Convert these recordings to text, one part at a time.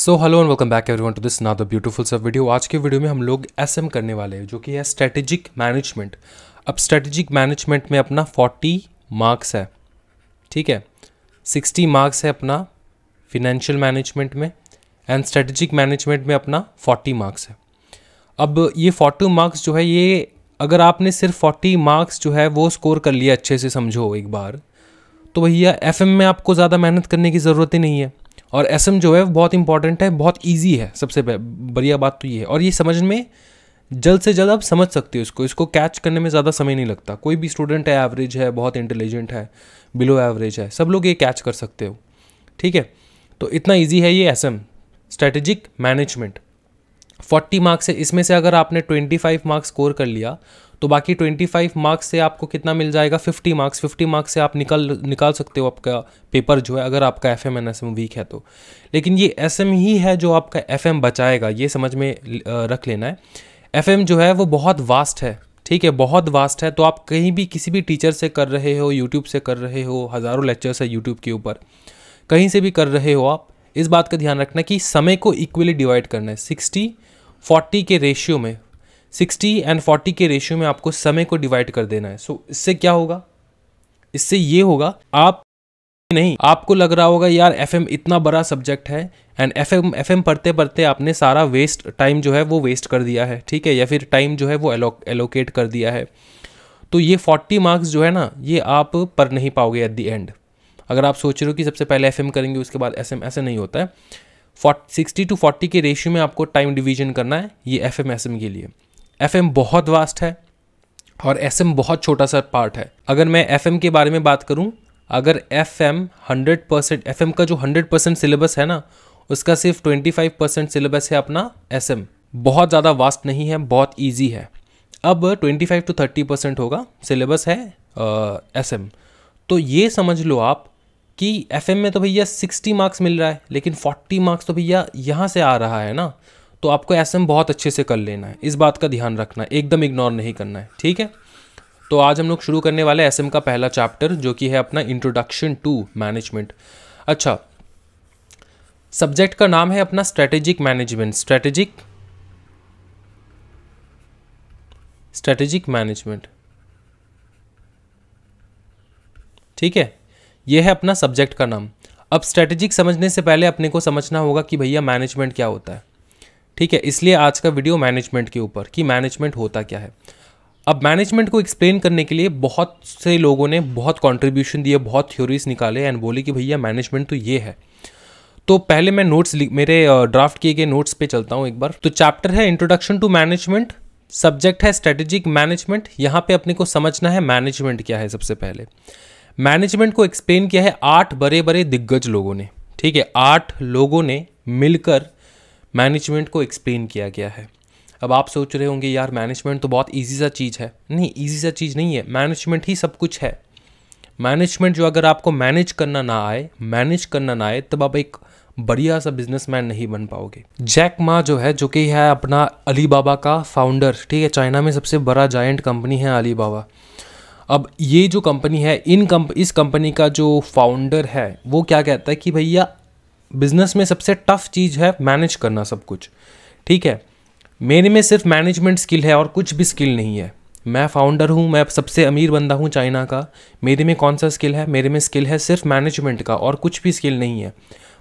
So hello and welcome back everyone to this the beautiful सब video आज के video में हम लोग एस एम करने वाले हैं जो कि है स्ट्रेटेजिक मैनेजमेंट अब स्ट्रेटेजिक मैनेजमेंट में अपना फोर्टी मार्क्स है ठीक है सिक्सटी मार्क्स है अपना फिनेंशियल मैनेजमेंट में एंड स्ट्रेटेजिक मैनेजमेंट में अपना फोर्टी मार्क्स है अब ये फोर्टी मार्क्स जो है ये अगर आपने सिर्फ फोर्टी मार्क्स जो है वो स्कोर कर लिया अच्छे से समझो एक बार तो भैया एफ में आपको ज़्यादा मेहनत करने की ज़रूरत ही नहीं है और एस जो है बहुत इंपॉर्टेंट है बहुत ईजी है सबसे बढ़िया बात तो ये है और ये समझ में जल्द से जल्द आप समझ सकते हो इसको इसको कैच करने में ज़्यादा समय नहीं लगता कोई भी स्टूडेंट है एवरेज है बहुत इंटेलिजेंट है बिलो एवरेज है सब लोग ये कैच कर सकते हो ठीक है तो इतना ईजी है ये S M strategic management forty marks है इसमें से अगर आपने ट्वेंटी फाइव मार्क्स स्कोर कर लिया तो बाकी ट्वेंटी फाइव मार्क्स से आपको कितना मिल जाएगा फिफ्टी मार्क्स फिफ्टी मार्क्स से आप निकाल निकाल सकते हो आपका पेपर जो है अगर आपका F M N S M weak है तो लेकिन ये एस एम ही है जो आपका एफ एम बचाएगा ये समझ में रख लेना है एफ एम जो है वो बहुत वास्ट है ठीक है बहुत वास्ट है तो आप कहीं भी किसी भी टीचर से कर रहे हो यूट्यूब से कर रहे हो हज़ारों लेक्चर्स है यूट्यूब के ऊपर कहीं से भी कर रहे हो आप इस बात का ध्यान रखना कि समय को इक्वली डिवाइड करना है सिक्सटी फोर्टी के रेशियो में सिक्सटी एंड फोर्टी के रेशियो में आपको समय को डिवाइड कर देना है सो so, इससे क्या होगा इससे ये होगा आप नहीं आपको लग रहा होगा यार एफ इतना बड़ा सब्जेक्ट है and F M F M पढ़ते पढ़ते आपने सारा वेस्ट टाइम जो है वो वेस्ट कर दिया है ठीक है या फिर टाइम जो है वो एलोकेट कर दिया है तो ये फोर्टी मार्क्स जो है ना ये आप पर नहीं पाओगे एट दी एंड अगर आप सोच रहे हो कि सबसे पहले एफ करेंगे उसके बाद एस एम ऐसे नहीं होता है सिक्सटी टू फोर्टी के रेशियो में आपको टाइम डिवीजन करना है ये एफ एम के लिए एफ बहुत वास्ट है और एस बहुत छोटा सा पार्ट है अगर मैं एफ के बारे में बात करूँ अगर F M hundred percent F का जो हंड्रेड परसेंट सिलेबस है ना उसका सिर्फ ट्वेंटी फाइव परसेंट सिलेबस है अपना एस बहुत ज़्यादा वास्ट नहीं है बहुत ईजी है अब 25 टू 30 परसेंट होगा सिलेबस है एस एम तो ये समझ लो आप कि एफ में तो भैया 60 मार्क्स मिल रहा है लेकिन 40 मार्क्स तो भैया यहाँ से आ रहा है ना तो आपको एस बहुत अच्छे से कर लेना है इस बात का ध्यान रखना है एकदम इग्नोर नहीं करना है ठीक है तो आज हम लोग शुरू करने वाले एस का पहला चैप्टर जो कि है अपना इंट्रोडक्शन टू मैनेजमेंट अच्छा सब्जेक्ट का नाम है अपना strategic management strategic strategic management ठीक है यह है अपना सब्जेक्ट का नाम अब स्ट्रेटेजिक समझने से पहले अपने को समझना होगा कि भैया मैनेजमेंट क्या होता है ठीक है इसलिए आज का वीडियो मैनेजमेंट के ऊपर कि मैनेजमेंट होता क्या है अब मैनेजमेंट को एक्सप्लेन करने के लिए बहुत से लोगों ने बहुत कॉन्ट्रीब्यूशन दिए बहुत थ्योरीज निकाले एंड बोले कि भैया मैनेजमेंट तो ये है तो पहले मैं नोट्स मेरे ड्राफ्ट किए गए नोट्स पे चलता हूँ एक बार तो चैप्टर है इंट्रोडक्शन टू मैनेजमेंट सब्जेक्ट है स्ट्रेटेजिक मैनेजमेंट यहाँ पे अपने को समझना है मैनेजमेंट क्या है सबसे पहले मैनेजमेंट को एक्सप्लेन किया है आठ बड़े बड़े दिग्गज लोगों ने ठीक है आठ लोगों ने मिलकर मैनेजमेंट को एक्सप्लेन किया गया है अब आप सोच रहे होंगे यार मैनेजमेंट तो बहुत ईजी सा चीज़ है नहीं ईजी सा चीज़ नहीं है मैनेजमेंट ही सब कुछ है मैनेजमेंट जो अगर आपको मैनेज करना ना आए मैनेज करना ना आए तब आप एक बढ़िया सा बिजनेसमैन नहीं बन पाओगे जैक मा जो है जो कि है अपना अली बाबा का फाउंडर ठीक है चाइना में सबसे बड़ा जायंट कंपनी है अली बाबा अब ये जो कंपनी है इन कंप इस कंपनी का जो फाउंडर है वो क्या कहता है कि भैया बिजनेस में सबसे टफ चीज़ है मैनेज करना सब कुछ ठीक है मेरे में सिर्फ मैनेजमेंट स्किल है और कुछ भी स्किल नहीं है मैं फाउंडर हूँ मैं सबसे अमीर बंदा हूँ चाइना का मेरे में कौन सा स्किल है मेरे में स्किल है सिर्फ मैनेजमेंट का और कुछ भी स्किल नहीं है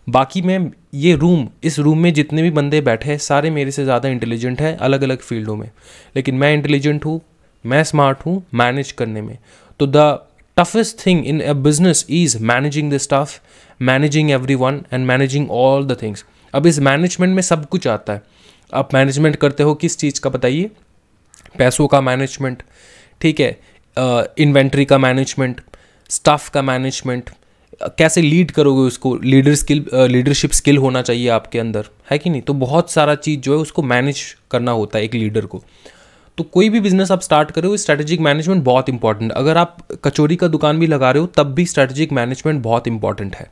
बाकी मैं ये रूम इस रूम में जितने भी बंदे बैठे हैं सारे मेरे से ज़्यादा इंटेलिजेंट हैं अलग अलग फील्डों में लेकिन मैं इंटेलिजेंट हूँ मैं स्मार्ट हूँ मैनेज करने में तो the toughest thing in a business is managing the staff managing every one and managing all the things अब इस मैनेजमेंट में सब कुछ आता है आप मैनेजमेंट करते हो किस चीज़ का बताइए पैसों का मैनेजमेंट ठीक है इन्वेंट्री uh, का मैनेजमेंट स्टाफ का मैनेजमेंट कैसे लीड करोगे उसको लीडर स्किल लीडरशिप स्किल होना चाहिए आपके अंदर है कि नहीं तो बहुत सारा चीज़ जो है उसको मैनेज करना होता है एक लीडर को तो कोई भी बिजनेस आप स्टार्ट करो स्ट्रैटेजिक मैनेजमेंट बहुत इंपॉर्टेंट अगर आप कचोरी का दुकान भी लगा रहे हो तब भी स्ट्रैटेजिक मैनेजमेंट बहुत इंपॉर्टेंट है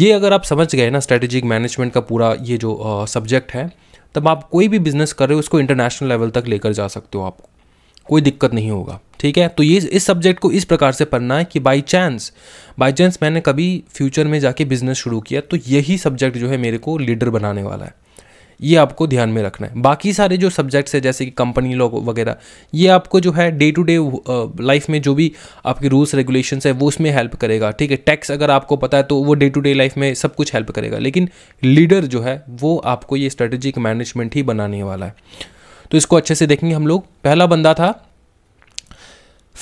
ये अगर आप समझ गए ना स्ट्रैटेजिक मैनेजमेंट का पूरा ये जो सब्जेक्ट है तब आप कोई भी बिजनेस कर रहे हो उसको इंटरनेशनल लेवल तक लेकर जा सकते हो आपको कोई दिक्कत नहीं होगा ठीक है तो ये इस सब्जेक्ट को इस प्रकार से पढ़ना है कि बाई चांस बाय चांस मैंने कभी फ्यूचर में जाके बिजनेस शुरू किया तो यही सब्जेक्ट जो है मेरे को लीडर बनाने वाला है ये आपको ध्यान में रखना है बाकी सारे जो सब्जेक्ट्स है जैसे कि कंपनी लॉ वगैरह ये आपको जो है डे टू डे लाइफ में जो भी आपके रूल्स रेगुलेशन है वो उसमें हेल्प करेगा ठीक है टैक्स अगर आपको पता है तो वो डे टू डे लाइफ में सब कुछ हेल्प करेगा लेकिन लीडर जो है वो आपको ये स्ट्रेटेजिक मैनेजमेंट ही बनाने वाला है तो इसको अच्छे से देखेंगे हम लोग पहला बंदा था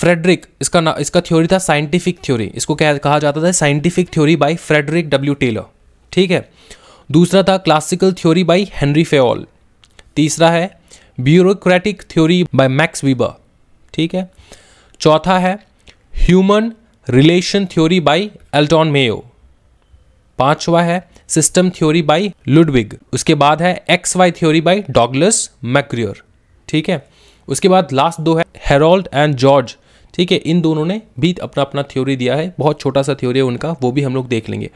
फ्रेडरिक इसका ना इसका थ्योरी था साइंटिफिक थ्योरी इसको क्या कहा जाता था scientific theory by Frederick W Taylor ठीक है दूसरा था classical theory by Henri Fayol तीसरा है bureaucratic theory by Max Weber ठीक है चौथा है human relation theory by Elton Mayo पांचवा है सिस्टम थ्योरी बाय लुडविग उसके बाद है X Y theory by Douglas McGregor ठीक है उसके बाद लास्ट दो है हेरोल्ड एंड जॉर्ज ठीक है इन दोनों ने भी अपना अपना थ्योरी दिया है बहुत छोटा सा थ्योरी है उनका वो भी हम लोग देख लेंगे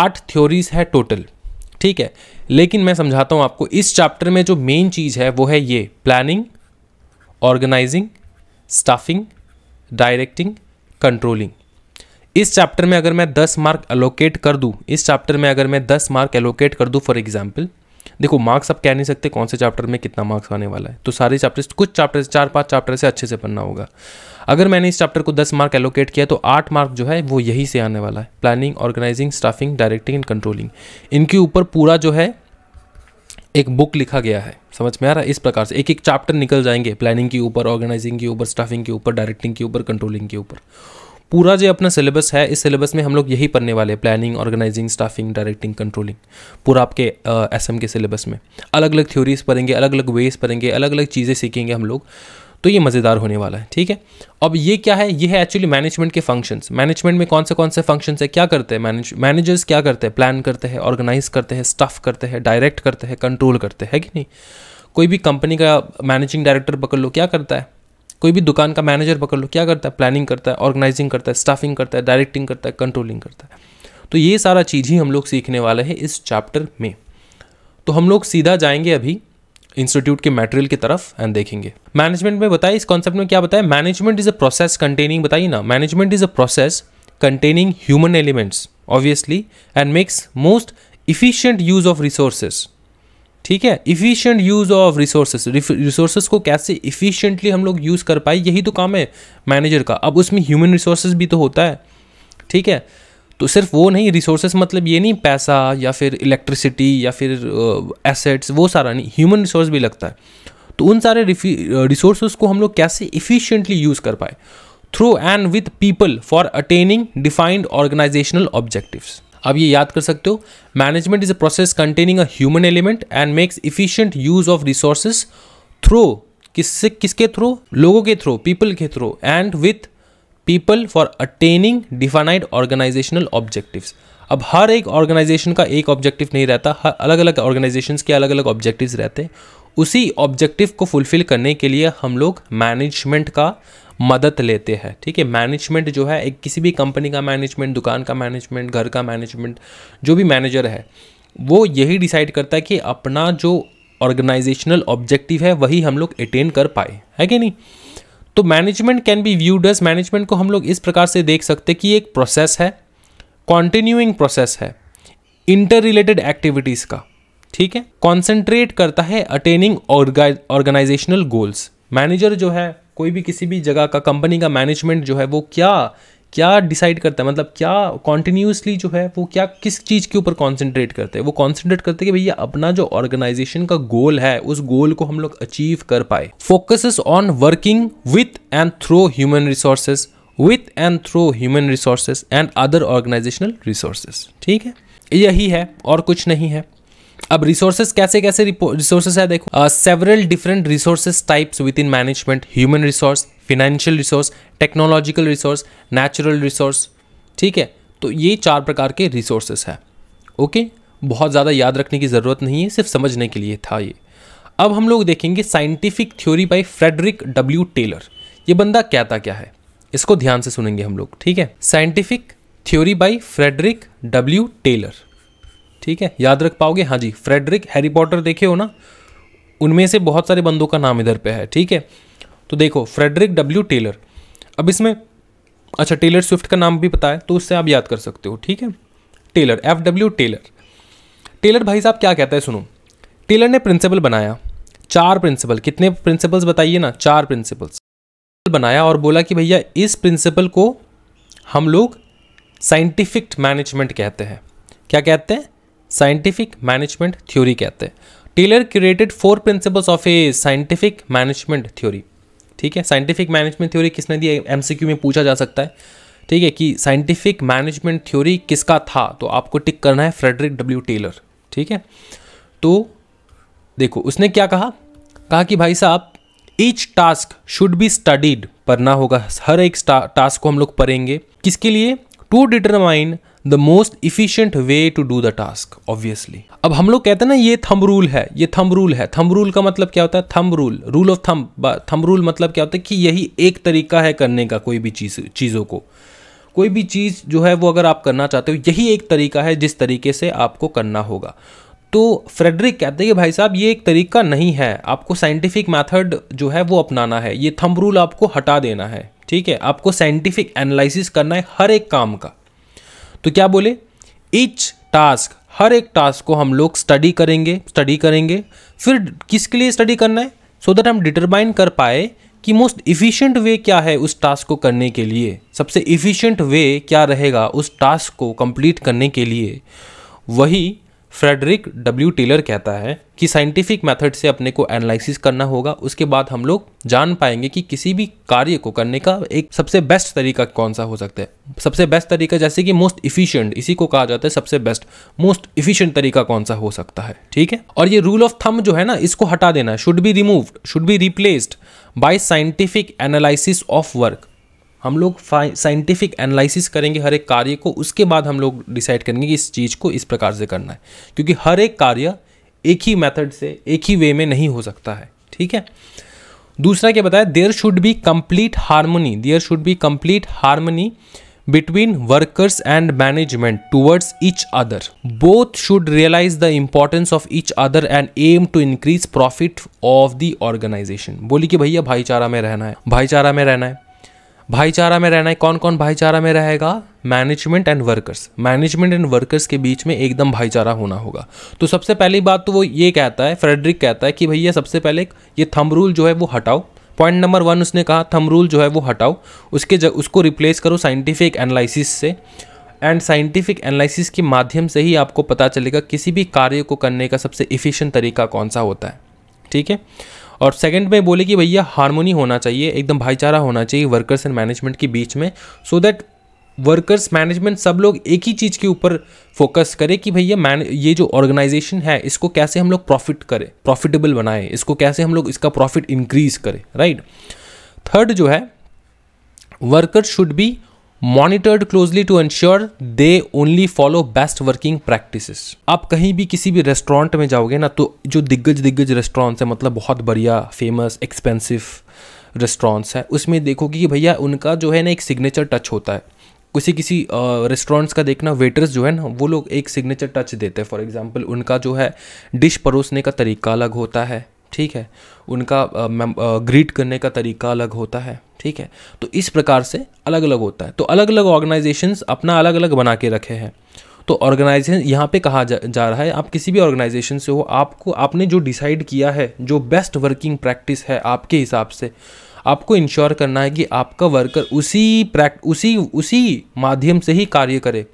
आठ थ्योरीज है टोटल ठीक है लेकिन मैं समझाता हूँ आपको इस चैप्टर में जो मेन चीज़ है वो है ये planning organising staffing directing controlling इस चैप्टर में अगर मैं 10 मार्क एलोकेट कर दूँ इस चैप्टर में अगर मैं 10 मार्क एलोकेट कर दूँ फॉर एग्जाम्पल देखो मार्क्स आप कह नहीं सकते कौन से चैप्टर में कितना मार्क्स आने वाला है तो सारे चैप्टर्स कुछ चैप्टर्स चार पांच चैप्टर से अच्छे से पढ़ना होगा अगर मैंने इस चैप्टर को दस मार्क एलोकेट किया तो आठ मार्क जो है वो यही से आने वाला है planning organising staffing directing and controlling इनके ऊपर पूरा जो है एक बुक लिखा गया है समझ में आ रहा है इस प्रकार से एक एक चैप्टर निकल जाएंगे प्लानिंग के ऊपर ऑर्गेनाइजिंग के ऊपर स्टाफिंग के ऊपर डायरेक्टिंग के ऊपर कंट्रोलिंग के ऊपर पूरा जो अपना सिलेबस है इस सिलेबस में हम लोग यही पढ़ने वाले planning organising staffing directing controlling पूरा आपके एस के सिलेबस में अलग अलग थ्योरीज पढ़ेंगे अलग अलग वेज पढ़ेंगे अलग अलग चीज़ें सीखेंगे हम लोग तो ये मज़ेदार होने वाला है ठीक है अब ये क्या है ये है एक्चुअली मैनेजमेंट के फंक्शंस मैनेजमेंट में कौन से कौन से फंक्शंस है क्या करते हैं मैनेज मैनेजर्स क्या करते हैं प्लान करते हैं ऑर्गेनाइज करते हैं स्टफ करते हैं डायरेक्ट करते हैं कंट्रोल करते हैं कि नहीं कोई भी कंपनी का मैनेजिंग डायरेक्टर पकड़ लो क्या करता है कोई भी दुकान का मैनेजर पकड़ लो क्या करता है प्लानिंग करता है ऑर्गेनाइजिंग करता है स्टाफिंग करता है डायरेक्टिंग करता है कंट्रोलिंग करता है तो ये सारा चीज़ ही हम लोग सीखने वाले हैं इस चैप्टर में तो हम लोग सीधा जाएंगे अभी इंस्टीट्यूट के मटेरियल की तरफ एंड देखेंगे मैनेजमेंट में बताए इस कॉन्सेप्ट में क्या बताया management is a process containing बताइए ना management is a process containing human elements obviously and makes most efficient use of resources ठीक है efficient use of resource resources को कैसे इफ़िशियंटली हम लोग यूज़ कर पाए यही तो काम है मैनेजर का अब उसमें ह्यूमन रिसोर्सेज भी तो होता है ठीक है तो सिर्फ वो नहीं रिसोर्सेज मतलब ये नहीं पैसा या फिर इलेक्ट्रिसिटी या फिर एसेट्स uh, वो सारा नहीं ह्यूमन रिसोर्स भी लगता है तो उन सारे रिसोर्स को हम लोग कैसे इफ़िशियंटली यूज़ कर पाए through and with people for attaining defined organisational objectives अब ये याद कर सकते हो management is a process containing a human element and makes efficient use of resources through किससे किसके थ्रू लोगों के थ्रू पीपल के थ्रू and with people for attaining defined organisational objective अब हर एक ऑर्गेनाइजेशन का एक ऑब्जेक्टिव नहीं रहता हर अलग अलग ऑर्गेनाइजेशन के अलग अलग ऑब्जेक्टिव रहते हैं उसी ऑब्जेक्टिव को फुलफिल करने के लिए हम लोग मैनेजमेंट का मदद लेते हैं ठीक है मैनेजमेंट जो है एक किसी भी कंपनी का मैनेजमेंट दुकान का मैनेजमेंट घर का मैनेजमेंट जो भी मैनेजर है वो यही डिसाइड करता है कि अपना जो ऑर्गेनाइजेशनल ऑब्जेक्टिव है वही हम लोग अटेन कर पाए है कि नहीं तो management can be viewed as management को हम लोग इस प्रकार से देख सकते कि एक प्रोसेस है कॉन्टिन्यूइंग प्रोसेस है इंटर रिलेटेड एक्टिविटीज़ का ठीक है कॉन्सेंट्रेट करता है अटेनिंग ऑर्गेनाइजेशनल गोल्स मैनेजर जो है कोई भी किसी भी जगह का कंपनी का मैनेजमेंट जो है वो क्या क्या डिसाइड करता है मतलब क्या कॉन्टीन्यूसली जो है वो क्या किस चीज़ के ऊपर कॉन्सेंट्रेट करते हैं वो कॉन्सेंट्रेट करते हैं कि भैया अपना जो ऑर्गेनाइजेशन का गोल है उस गोल को हम लोग अचीव कर पाए focus on working with and through human resources with and through human resources and other organisational resources ठीक है यही है और कुछ नहीं है अब रिसोर्सेज कैसे कैसे रिसोर्सेज है देखो several different resources types within management human resource financial resource technological resource natural resource ठीक है तो ये चार प्रकार के रिसोर्सेस है ओके बहुत ज़्यादा याद रखने की ज़रूरत नहीं है सिर्फ समझने के लिए था ये अब हम लोग देखेंगे scientific theory by Frederick W Taylor ये बंदा कहता क्या है इसको ध्यान से सुनेंगे हम लोग ठीक है scientific theory by Frederick W Taylor ठीक है याद रख पाओगे हाँ जी फ्रेडरिक हैरी पॉटर देखे हो ना उनमें से बहुत सारे बंदों का नाम इधर पे है ठीक है तो देखो फ्रेडरिक डब्ल्यू टेलर अब इसमें अच्छा टेलर स्विफ्ट का नाम भी पता है तो उससे आप याद कर सकते हो ठीक है Taylor F W Taylor Taylor भाई साहब क्या कहता है सुनो टेलर ने प्रिंसिपल बनाया चार प्रिंसिपल कितने प्रिंसिपल्स बताइए ना चार प्रिंसिपल्स बनाया और बोला कि भैया इस प्रिंसिपल को हम लोग साइंटिफिक मैनेजमेंट कहते हैं क्या कहते हैं साइंटिफिक मैनेजमेंट थ्योरी कहते हैं Taylor created four principles of a scientific management theory ठीक है साइंटिफिक मैनेजमेंट थ्योरी किसने दी है में पूछा जा सकता है ठीक है कि साइंटिफिक मैनेजमेंट थ्योरी किसका था तो आपको टिक करना है फ्रेडरिक डब्ल्यू टेलर ठीक है तो देखो उसने क्या कहा कहा कि भाई साहब each task should be studied पढ़ना होगा हर एक टास्क को हम लोग पढ़ेंगे किसके लिए to determine the most efficient way to do the task obviously अब हम लोग कहते हैं ना ये थम रूल है ये थम रूल है थम रूल का मतलब क्या होता है thumb rule rule of thumb thumb rule मतलब क्या होता है कि यही एक तरीका है करने का कोई भी चीज़ चीज़ों को कोई भी चीज़ जो है वो अगर आप करना चाहते हो यही एक तरीका है जिस तरीके से आपको करना होगा तो फ्रेडरिक कहते हैं कि भाई साहब ये एक तरीका नहीं है आपको साइंटिफिक मेथड जो है वो अपनाना है ये थम रूल आपको हटा देना है ठीक है आपको साइंटिफिक एनालिसिस करना है हर एक काम का तो क्या बोले ईच टास्क हर एक टास्क को हम लोग स्टडी करेंगे स्टडी करेंगे फिर किसके लिए स्टडी करना है सो so दैट हम डिटरमाइन कर पाए कि मोस्ट इफ़िशियंट वे क्या है उस टास्क को करने के लिए सबसे इफ़िशियंट वे क्या रहेगा उस टास्क को कंप्लीट करने के लिए वही फ्रेडरिक डब्ल्यू टेलर कहता है कि साइंटिफिक मेथड से अपने को एनालिसिस करना होगा उसके बाद हम लोग जान पाएंगे कि किसी भी कार्य को करने का एक सबसे बेस्ट तरीका कौन सा हो सकता है सबसे बेस्ट तरीका जैसे कि मोस्ट इफिशियंट इसी को कहा जाता है सबसे बेस्ट मोस्ट इफिशियंट तरीका कौन सा हो सकता है ठीक है और ये रूल ऑफ थम जो है ना इसको हटा देना should be removed should be replaced by scientific analysis of work हम लोग साइंटिफिक एनालिसिस करेंगे हर एक कार्य को उसके बाद हम लोग डिसाइड करेंगे कि इस चीज़ को इस प्रकार से करना है क्योंकि हर एक कार्य एक ही मेथड से एक ही वे में नहीं हो सकता है ठीक है दूसरा क्या बताया there should be complete harmony there should be complete harmony between workers and management towards each other both should realise the importance of each other and aim to increase profit of the organisation बोली कि भैया भाईचारा में रहना है भाईचारा में रहना है भाईचारा में रहना है कौन कौन भाईचारा में रहेगा management and workers management and workers के बीच में एकदम भाईचारा होना होगा तो सबसे पहली बात तो वो ये कहता है फ्रेडरिक कहता है कि भैया सबसे पहले ये थम रूल जो है वो हटाओ पॉइंट नंबर वन उसने कहा थम रूल जो है वो हटाओ उसके जग उसको रिप्लेस करो साइंटिफिक एनालिसिस से एंड साइंटिफिक एनालिसिस के माध्यम से ही आपको पता चलेगा किसी भी कार्य को करने का सबसे इफ़िशेंट तरीका कौन सा होता है ठीक है और सेकंड में बोले कि भैया हारमोनी होना चाहिए एकदम भाईचारा होना चाहिए वर्कर्स एंड मैनेजमेंट के बीच में सो दैट वर्कर्स मैनेजमेंट सब लोग एक ही चीज़ के ऊपर फोकस करें कि भैया मैन ये जो ऑर्गेनाइजेशन है इसको कैसे हम लोग प्रॉफिट करें प्रॉफिटेबल बनाएं इसको कैसे हम लोग इसका प्रॉफिट इंक्रीज करें राइट थर्ड जो है workers should be monitored closely to ensure they only follow best working practices आप कहीं भी किसी भी रेस्टोरेंट में जाओगे ना तो जो दिग्गज दिग्गज रेस्टोरेंट्स हैं मतलब बहुत बढ़िया फेमस एक्सपेंसिव रेस्टोरेंट्स है उसमें देखोगे कि भैया उनका जो है ना एक सिग्नेचर टच होता है किसी किसी रेस्टोरेंट्स का देखना वेटर्स जो है ना वो लोग एक सिग्नेचर टच देते हैं फॉर एग्जांपल उनका जो है डिश परोसने का तरीका अलग होता है ठीक है उनका ग्रीट करने का तरीका अलग होता है ठीक है तो इस प्रकार से अलग अलग होता है तो अलग अलग ऑर्गेनाइजेशंस अपना अलग अलग बना के रखे हैं तो ऑर्गेनाइजेशन यहाँ पे कहा जा, जा रहा है आप किसी भी ऑर्गेनाइजेशन से हो आपको आपने जो डिसाइड किया है जो बेस्ट वर्किंग प्रैक्टिस है आपके हिसाब से आपको इंश्योर करना है कि आपका वर्कर उसी प्रैक्ट उसी उसी माध्यम से ही कार्य करे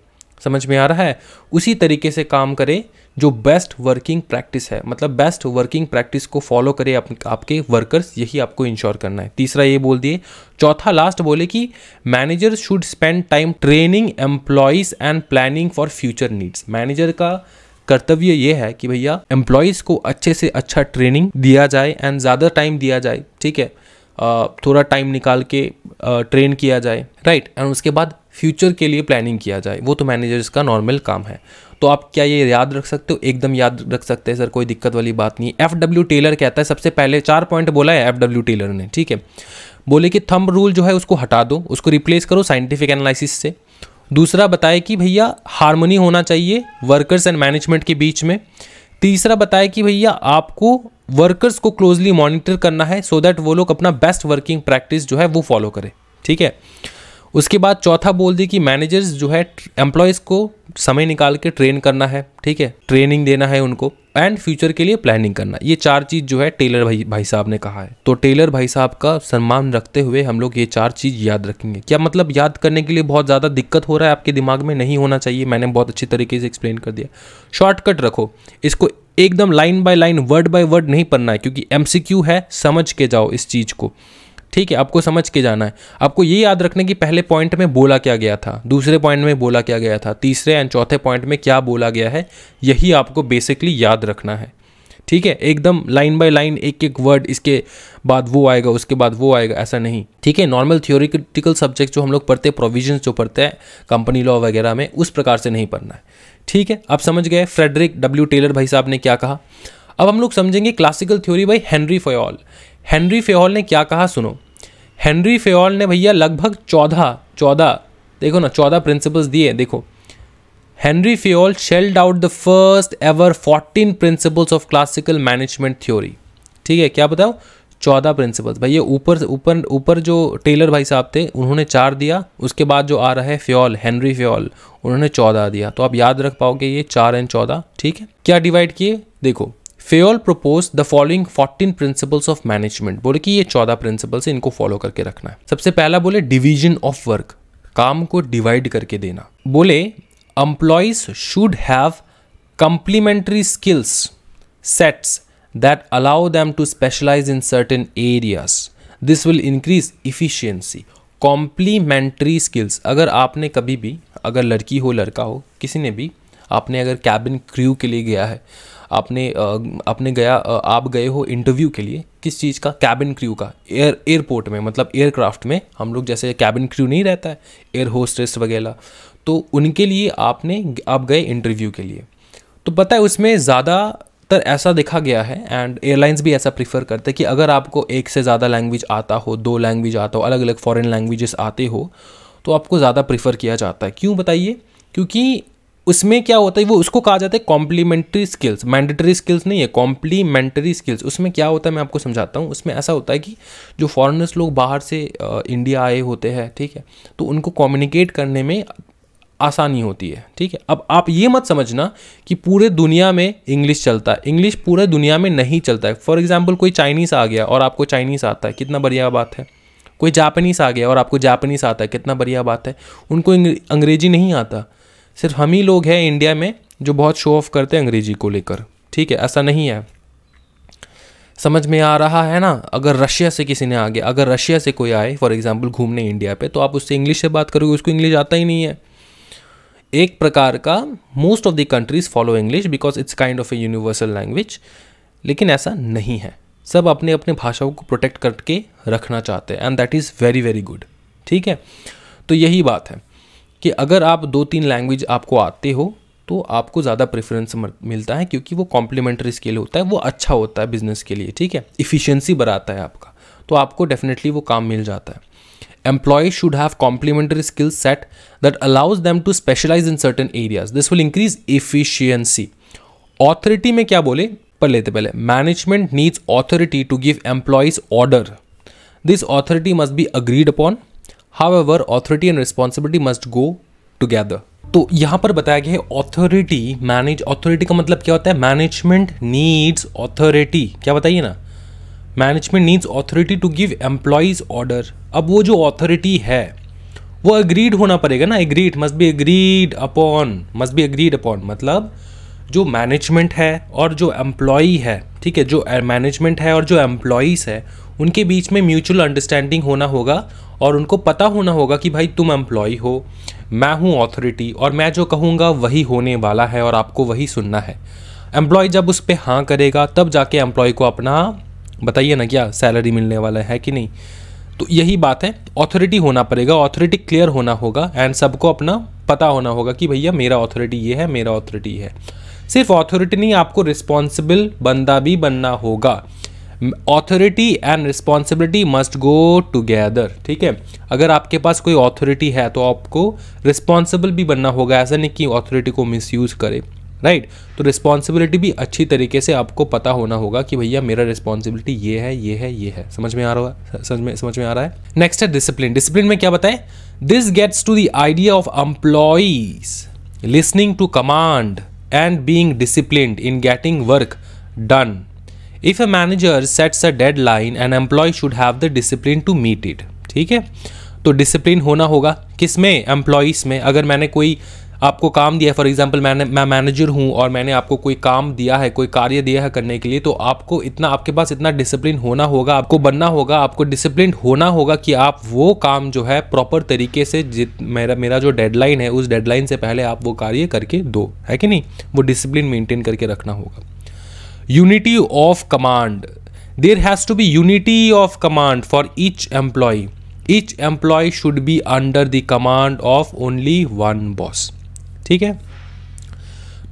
समझ में आ रहा है उसी तरीके से काम करे जो बेस्ट वर्किंग प्रैक्टिस है मतलब बेस्ट वर्किंग प्रैक्टिस को फॉलो करें आप, आपके वर्कर्स यही आपको इंश्योर करना है तीसरा ये बोल दिए चौथा लास्ट बोले कि manager should spend time training employees and planning for future needs manager का कर्तव्य ये है कि भैया एम्प्लॉयज़ को अच्छे से अच्छा ट्रेनिंग दिया जाए एंड ज़्यादा टाइम दिया जाए ठीक है थोड़ा टाइम निकाल के ट्रेन किया जाए राइट एंड उसके बाद फ्यूचर के लिए प्लानिंग किया जाए वो तो मैनेजर्स का नॉर्मल काम है तो आप क्या ये याद रख सकते हो एकदम याद रख सकते हैं सर कोई दिक्कत वाली बात नहीं एफ डब्ल्यू टेलर कहता है सबसे पहले चार पॉइंट बोला है एफ डब्ल्यू टेलर ने ठीक है बोले कि थंब रूल जो है उसको हटा दो उसको रिप्लेस करो साइंटिफिक एनालिसिस से दूसरा बताए कि भैया हारमोनी होना चाहिए वर्कर्स एंड मैनेजमेंट के बीच में तीसरा बताए कि भैया आपको वर्कर्स को क्लोजली मॉनिटर करना है सो so दैट वो लोग अपना बेस्ट वर्किंग प्रैक्टिस जो है वो फॉलो करें ठीक है उसके बाद चौथा बोल दी कि मैनेजर्स जो है एम्प्लॉयज़ को समय निकाल के ट्रेन करना है ठीक है ट्रेनिंग देना है उनको एंड फ्यूचर के लिए प्लानिंग करना ये चार चीज़ जो है टेलर भाई भाई साहब ने कहा है तो टेलर भाई साहब का सम्मान रखते हुए हम लोग ये चार चीज़ याद रखेंगे क्या मतलब याद करने के लिए बहुत ज़्यादा दिक्कत हो रहा है आपके दिमाग में नहीं होना चाहिए मैंने बहुत अच्छी तरीके से एक्सप्लेन कर दिया शॉर्टकट रखो इसको एकदम line by line word by word नहीं पढ़ना है क्योंकि एम है समझ के जाओ इस चीज़ को ठीक है आपको समझ के जाना है आपको ये याद रखना कि पहले पॉइंट में बोला क्या गया था दूसरे पॉइंट में बोला क्या गया था तीसरे एंड चौथे पॉइंट में क्या बोला गया है यही आपको बेसिकली याद रखना है ठीक है एकदम लाइन बाय लाइन एक एक वर्ड इसके बाद वो आएगा उसके बाद वो आएगा ऐसा नहीं ठीक है नॉर्मल थियोरिटिकल सब्जेक्ट जो हम लोग पढ़ते हैं प्रोविजन जो पढ़ते हैं कंपनी लॉ वगैरह में उस प्रकार से नहीं पढ़ना है ठीक है आप समझ गए फ्रेडरिक डब्ल्यू टेलर भाई साहब ने क्या कहा अब हम लोग समझेंगे classical theory by Henri Fayol Henri Fayol ने क्या कहा सुनो हेनरी फेहॉल ने भैया लगभग चौदह चौदह देखो ना चौदह प्रिंसिपल्स दिए देखो Henri Fayol shelled out the first ever fourteen principles of classical management theory ठीक है क्या बताओ चौदह प्रिंसिपल्स भैया ऊपर ऊपर ऊपर जो टेलर भाई साहब थे उन्होंने चार दिया उसके बाद जो आ रहा है फ्योल हेनरी फ्योल उन्होंने चौदह दिया तो आप याद रख पाओगे ये चार एंड चौदह ठीक है क्या डिवाइड किए देखो Fayol proposed the following fourteen principles of management बोले कि ये चौदह प्रिंसिपल्स इनको फॉलो करके रखना है सबसे पहला बोले डिवीजन ऑफ वर्क काम को डिवाइड करके देना बोले employees should have complementary skills sets that allow them to specialise in certain areas this will increase efficiency complementary skills अगर आपने कभी भी अगर लड़की हो लड़का हो किसी ने भी आपने अगर कैबिन क्रू के लिए गया है आपने आपने गया आप गए हो इंटरव्यू के लिए किस चीज़ का कैबिन क्रू का एयर एयरपोर्ट में मतलब एयरक्राफ्ट में हम लोग जैसे कैबिन क्रू नहीं रहता है एयर होस्टेस वगैरह तो उनके लिए आपने आप गए इंटरव्यू के लिए तो पता है उसमें ज़्यादातर ऐसा देखा गया है एंड एयरलाइंस भी ऐसा प्रीफर करते हैं कि अगर आपको एक से ज़्यादा लैंग्वेज आता हो दो लैंग्वेज आता हो अलग अलग फॉरेन लैंग्वेजेस आते हो तो आपको ज़्यादा प्रीफर किया जाता है क्यों बताइए क्योंकि उसमें क्या होता है वो उसको कहा जाता है कॉम्प्लीमेंट्री स्किल्स मैंडेटरी स्किल्स नहीं है कॉम्प्लीमेंट्री स्किल्स उसमें क्या होता है मैं आपको समझाता हूँ उसमें ऐसा होता है कि जो फॉरनर्स लोग बाहर से इंडिया आए होते हैं ठीक है तो उनको कम्युनिकेट करने में आसानी होती है ठीक है अब आप ये मत समझना कि पूरे दुनिया में इंग्लिश चलता है इंग्लिश पूरे दुनिया में नहीं चलता है फॉर एग्जाम्पल कोई चाइनीस आ गया और आपको चाइनीस आता है कितना बढ़िया बात है कोई जापानीस आ गया और आपको जापानीस आता है कितना बढ़िया बात है उनको अंग्रेजी नहीं आता सिर्फ हम ही लोग हैं इंडिया में जो बहुत शो ऑफ करते हैं अंग्रेजी को लेकर ठीक है ऐसा नहीं है समझ में आ रहा है ना अगर रशिया से किसी ने आ गया अगर रशिया से कोई आए फॉर एग्जाम्पल घूमने इंडिया पे तो आप उससे इंग्लिश से बात करोगे उसको इंग्लिश आता ही नहीं है एक प्रकार का most of the countries follow English because it's kind of a universal language लेकिन ऐसा नहीं है सब अपने अपने भाषाओं को प्रोटेक्ट करके रखना चाहते हैं and that is very very good ठीक है तो यही बात है कि अगर आप दो तीन लैंग्वेज आपको आते हो तो आपको ज़्यादा प्रेफरेंस मिलता है क्योंकि वो कॉम्प्लीमेंट्री स्किल होता है वो अच्छा होता है बिजनेस के लिए ठीक है इफ़िशेंसी बढ़ाता है आपका तो आपको डेफिनेटली वो काम मिल जाता है employee should have complementary skill set that allows them to specialise in certain areas this will increase efficiency authority में क्या बोले पढ़ लेते पहले management needs authority to give employees order this authority must be agreed upon however authority and responsibility must go together तो यहां पर बताया गया है ऑथोरिटी मैनेज ऑथोरिटी का मतलब क्या होता है मैनेजमेंट नीड्स ऑथोरिटी क्या बताइए ना management needs authority to give employees order अब वो जो ऑथोरिटी है वो अग्रीड होना पड़ेगा ना agreed must be agreed upon must be agreed upon मतलब जो मैनेजमेंट है और जो एम्प्लॉय है ठीक है जो मैनेजमेंट eh, है और जो एम्प्लॉयज़ है उनके बीच में म्यूचुअल अंडरस्टैंडिंग होना होगा और उनको पता होना होगा कि भाई तुम एम्प्लॉय हो मैं हूँ ऑथोरिटी और मैं जो कहूँगा वही होने वाला है और आपको वही सुनना है एम्प्लॉय जब उस पर हाँ करेगा तब जाके एम्प्लॉय को अपना बताइए ना क्या सैलरी मिलने वाला है कि नहीं तो यही बात है ऑथोरिटी होना पड़ेगा ऑथोरिटी क्लियर होना होगा एंड सबको अपना पता होना होगा कि भैया मेरा ऑथोरिटी ये है मेरा ऑथोरिटी है सिर्फ ऑथोरिटी नहीं आपको रिस्पॉन्सिबल बंदा भी बनना होगा authority and responsibility must go together ठीक है अगर आपके पास कोई ऑथोरिटी है तो आपको रिस्पॉन्सिबल भी बनना होगा ऐसा नहीं कि ऑथोरिटी को मिसयूज़ करे राइट right? तो रिस्पॉन्सिबिलिटी भी अच्छी तरीके से आपको पता होना होगा कि भैया मेरा रिस्पॉन्सिबिलिटी ये है ये है ये है समझ में आ रहा है समझ में समझ में आ रहा है नेक्स्ट है डिसिप्लिन डिसिप्लिन में क्या बताएं this gets to the idea of employees listening to command and being discipline in getting work done if a manager sets a line an employee should have the discipline to meet it ठीक है तो discipline होना होगा किस में employees में अगर मैंने कोई आपको काम दिया फॉर एग्जाम्पल मैंने मैं मैनेजर हूँ और मैंने आपको कोई काम दिया है कोई कार्य दिया है करने के लिए तो आपको इतना आपके पास इतना डिसिप्लिन होना होगा आपको बनना होगा आपको डिसिप्लिन होना होगा कि आप वो काम जो है प्रॉपर तरीके से जित मेरा मेरा जो डेडलाइन है उस डेडलाइन से पहले आप वो कार्य करके दो है कि नहीं वो डिसिप्लिन मेंटेन करके रखना होगा unity of command there has to be unity of command for each employee each employee should be under the command of only one boss ठीक है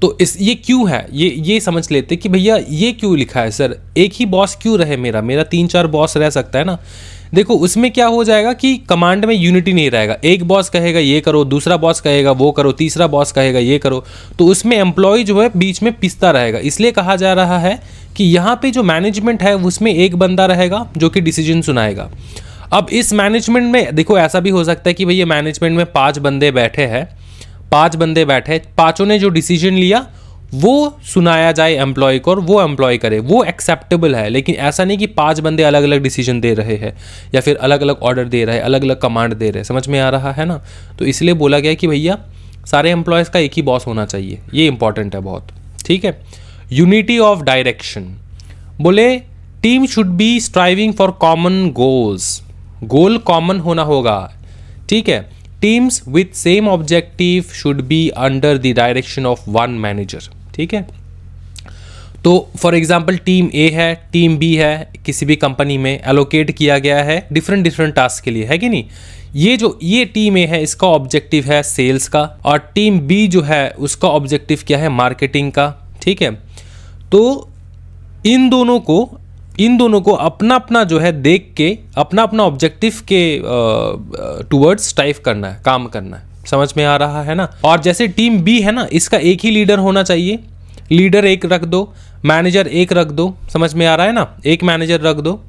तो इस ये क्यों है ये ये समझ लेते कि भैया ये क्यों लिखा है सर एक ही बॉस क्यों रहे मेरा मेरा तीन चार बॉस रह सकता है ना देखो उसमें क्या हो जाएगा कि कमांड में यूनिटी नहीं रहेगा एक बॉस कहेगा ये करो दूसरा बॉस कहेगा वो करो तीसरा बॉस कहेगा ये करो तो उसमें एम्प्लॉय जो है बीच में पिसता रहेगा इसलिए कहा जा रहा है कि यहाँ पे जो मैनेजमेंट है उसमें एक बंदा रहेगा जो कि डिसीजन सुनाएगा अब इस मैनेजमेंट में देखो ऐसा भी हो सकता है कि भैया मैनेजमेंट में पाँच बंदे बैठे हैं पाँच बंदे बैठे पाँचों ने जो डिसीजन लिया वो सुनाया जाए एम्प्लॉय को और वो एम्प्लॉय करे वो एक्सेप्टेबल है लेकिन ऐसा नहीं कि पांच बंदे अलग अलग डिसीजन दे रहे हैं या फिर अलग अलग ऑर्डर दे रहे हैं अलग अलग कमांड दे रहे हैं समझ में आ रहा है ना तो इसलिए बोला गया कि भैया सारे एम्प्लॉयज़ का एक ही बॉस होना चाहिए ये इंपॉर्टेंट है बहुत ठीक है यूनिटी ऑफ डायरेक्शन बोले team should be striving for common goals goal common होना होगा ठीक है teams with same objective should be under the direction of one manager ठीक है तो फॉर एग्जाम्पल टीम ए है टीम बी है किसी भी कंपनी में एलोकेट किया गया है डिफरेंट डिफरेंट टास्क के लिए है कि नहीं ये जो ये टीम ए है इसका ऑब्जेक्टिव है सेल्स का और टीम बी जो है उसका ऑब्जेक्टिव क्या है मार्केटिंग का ठीक है तो इन दोनों को इन दोनों को अपना अपना जो है देख के अपना अपना ऑब्जेक्टिव के टूवर्ड्स टाइप करना है काम करना है समझ में आ रहा है ना और जैसे टीम बी है ना इसका एक ही लीडर होना चाहिए लीडर एक रख दो मैनेजर एक रख दो समझ में आ रहा है ना एक मैनेजर रख दो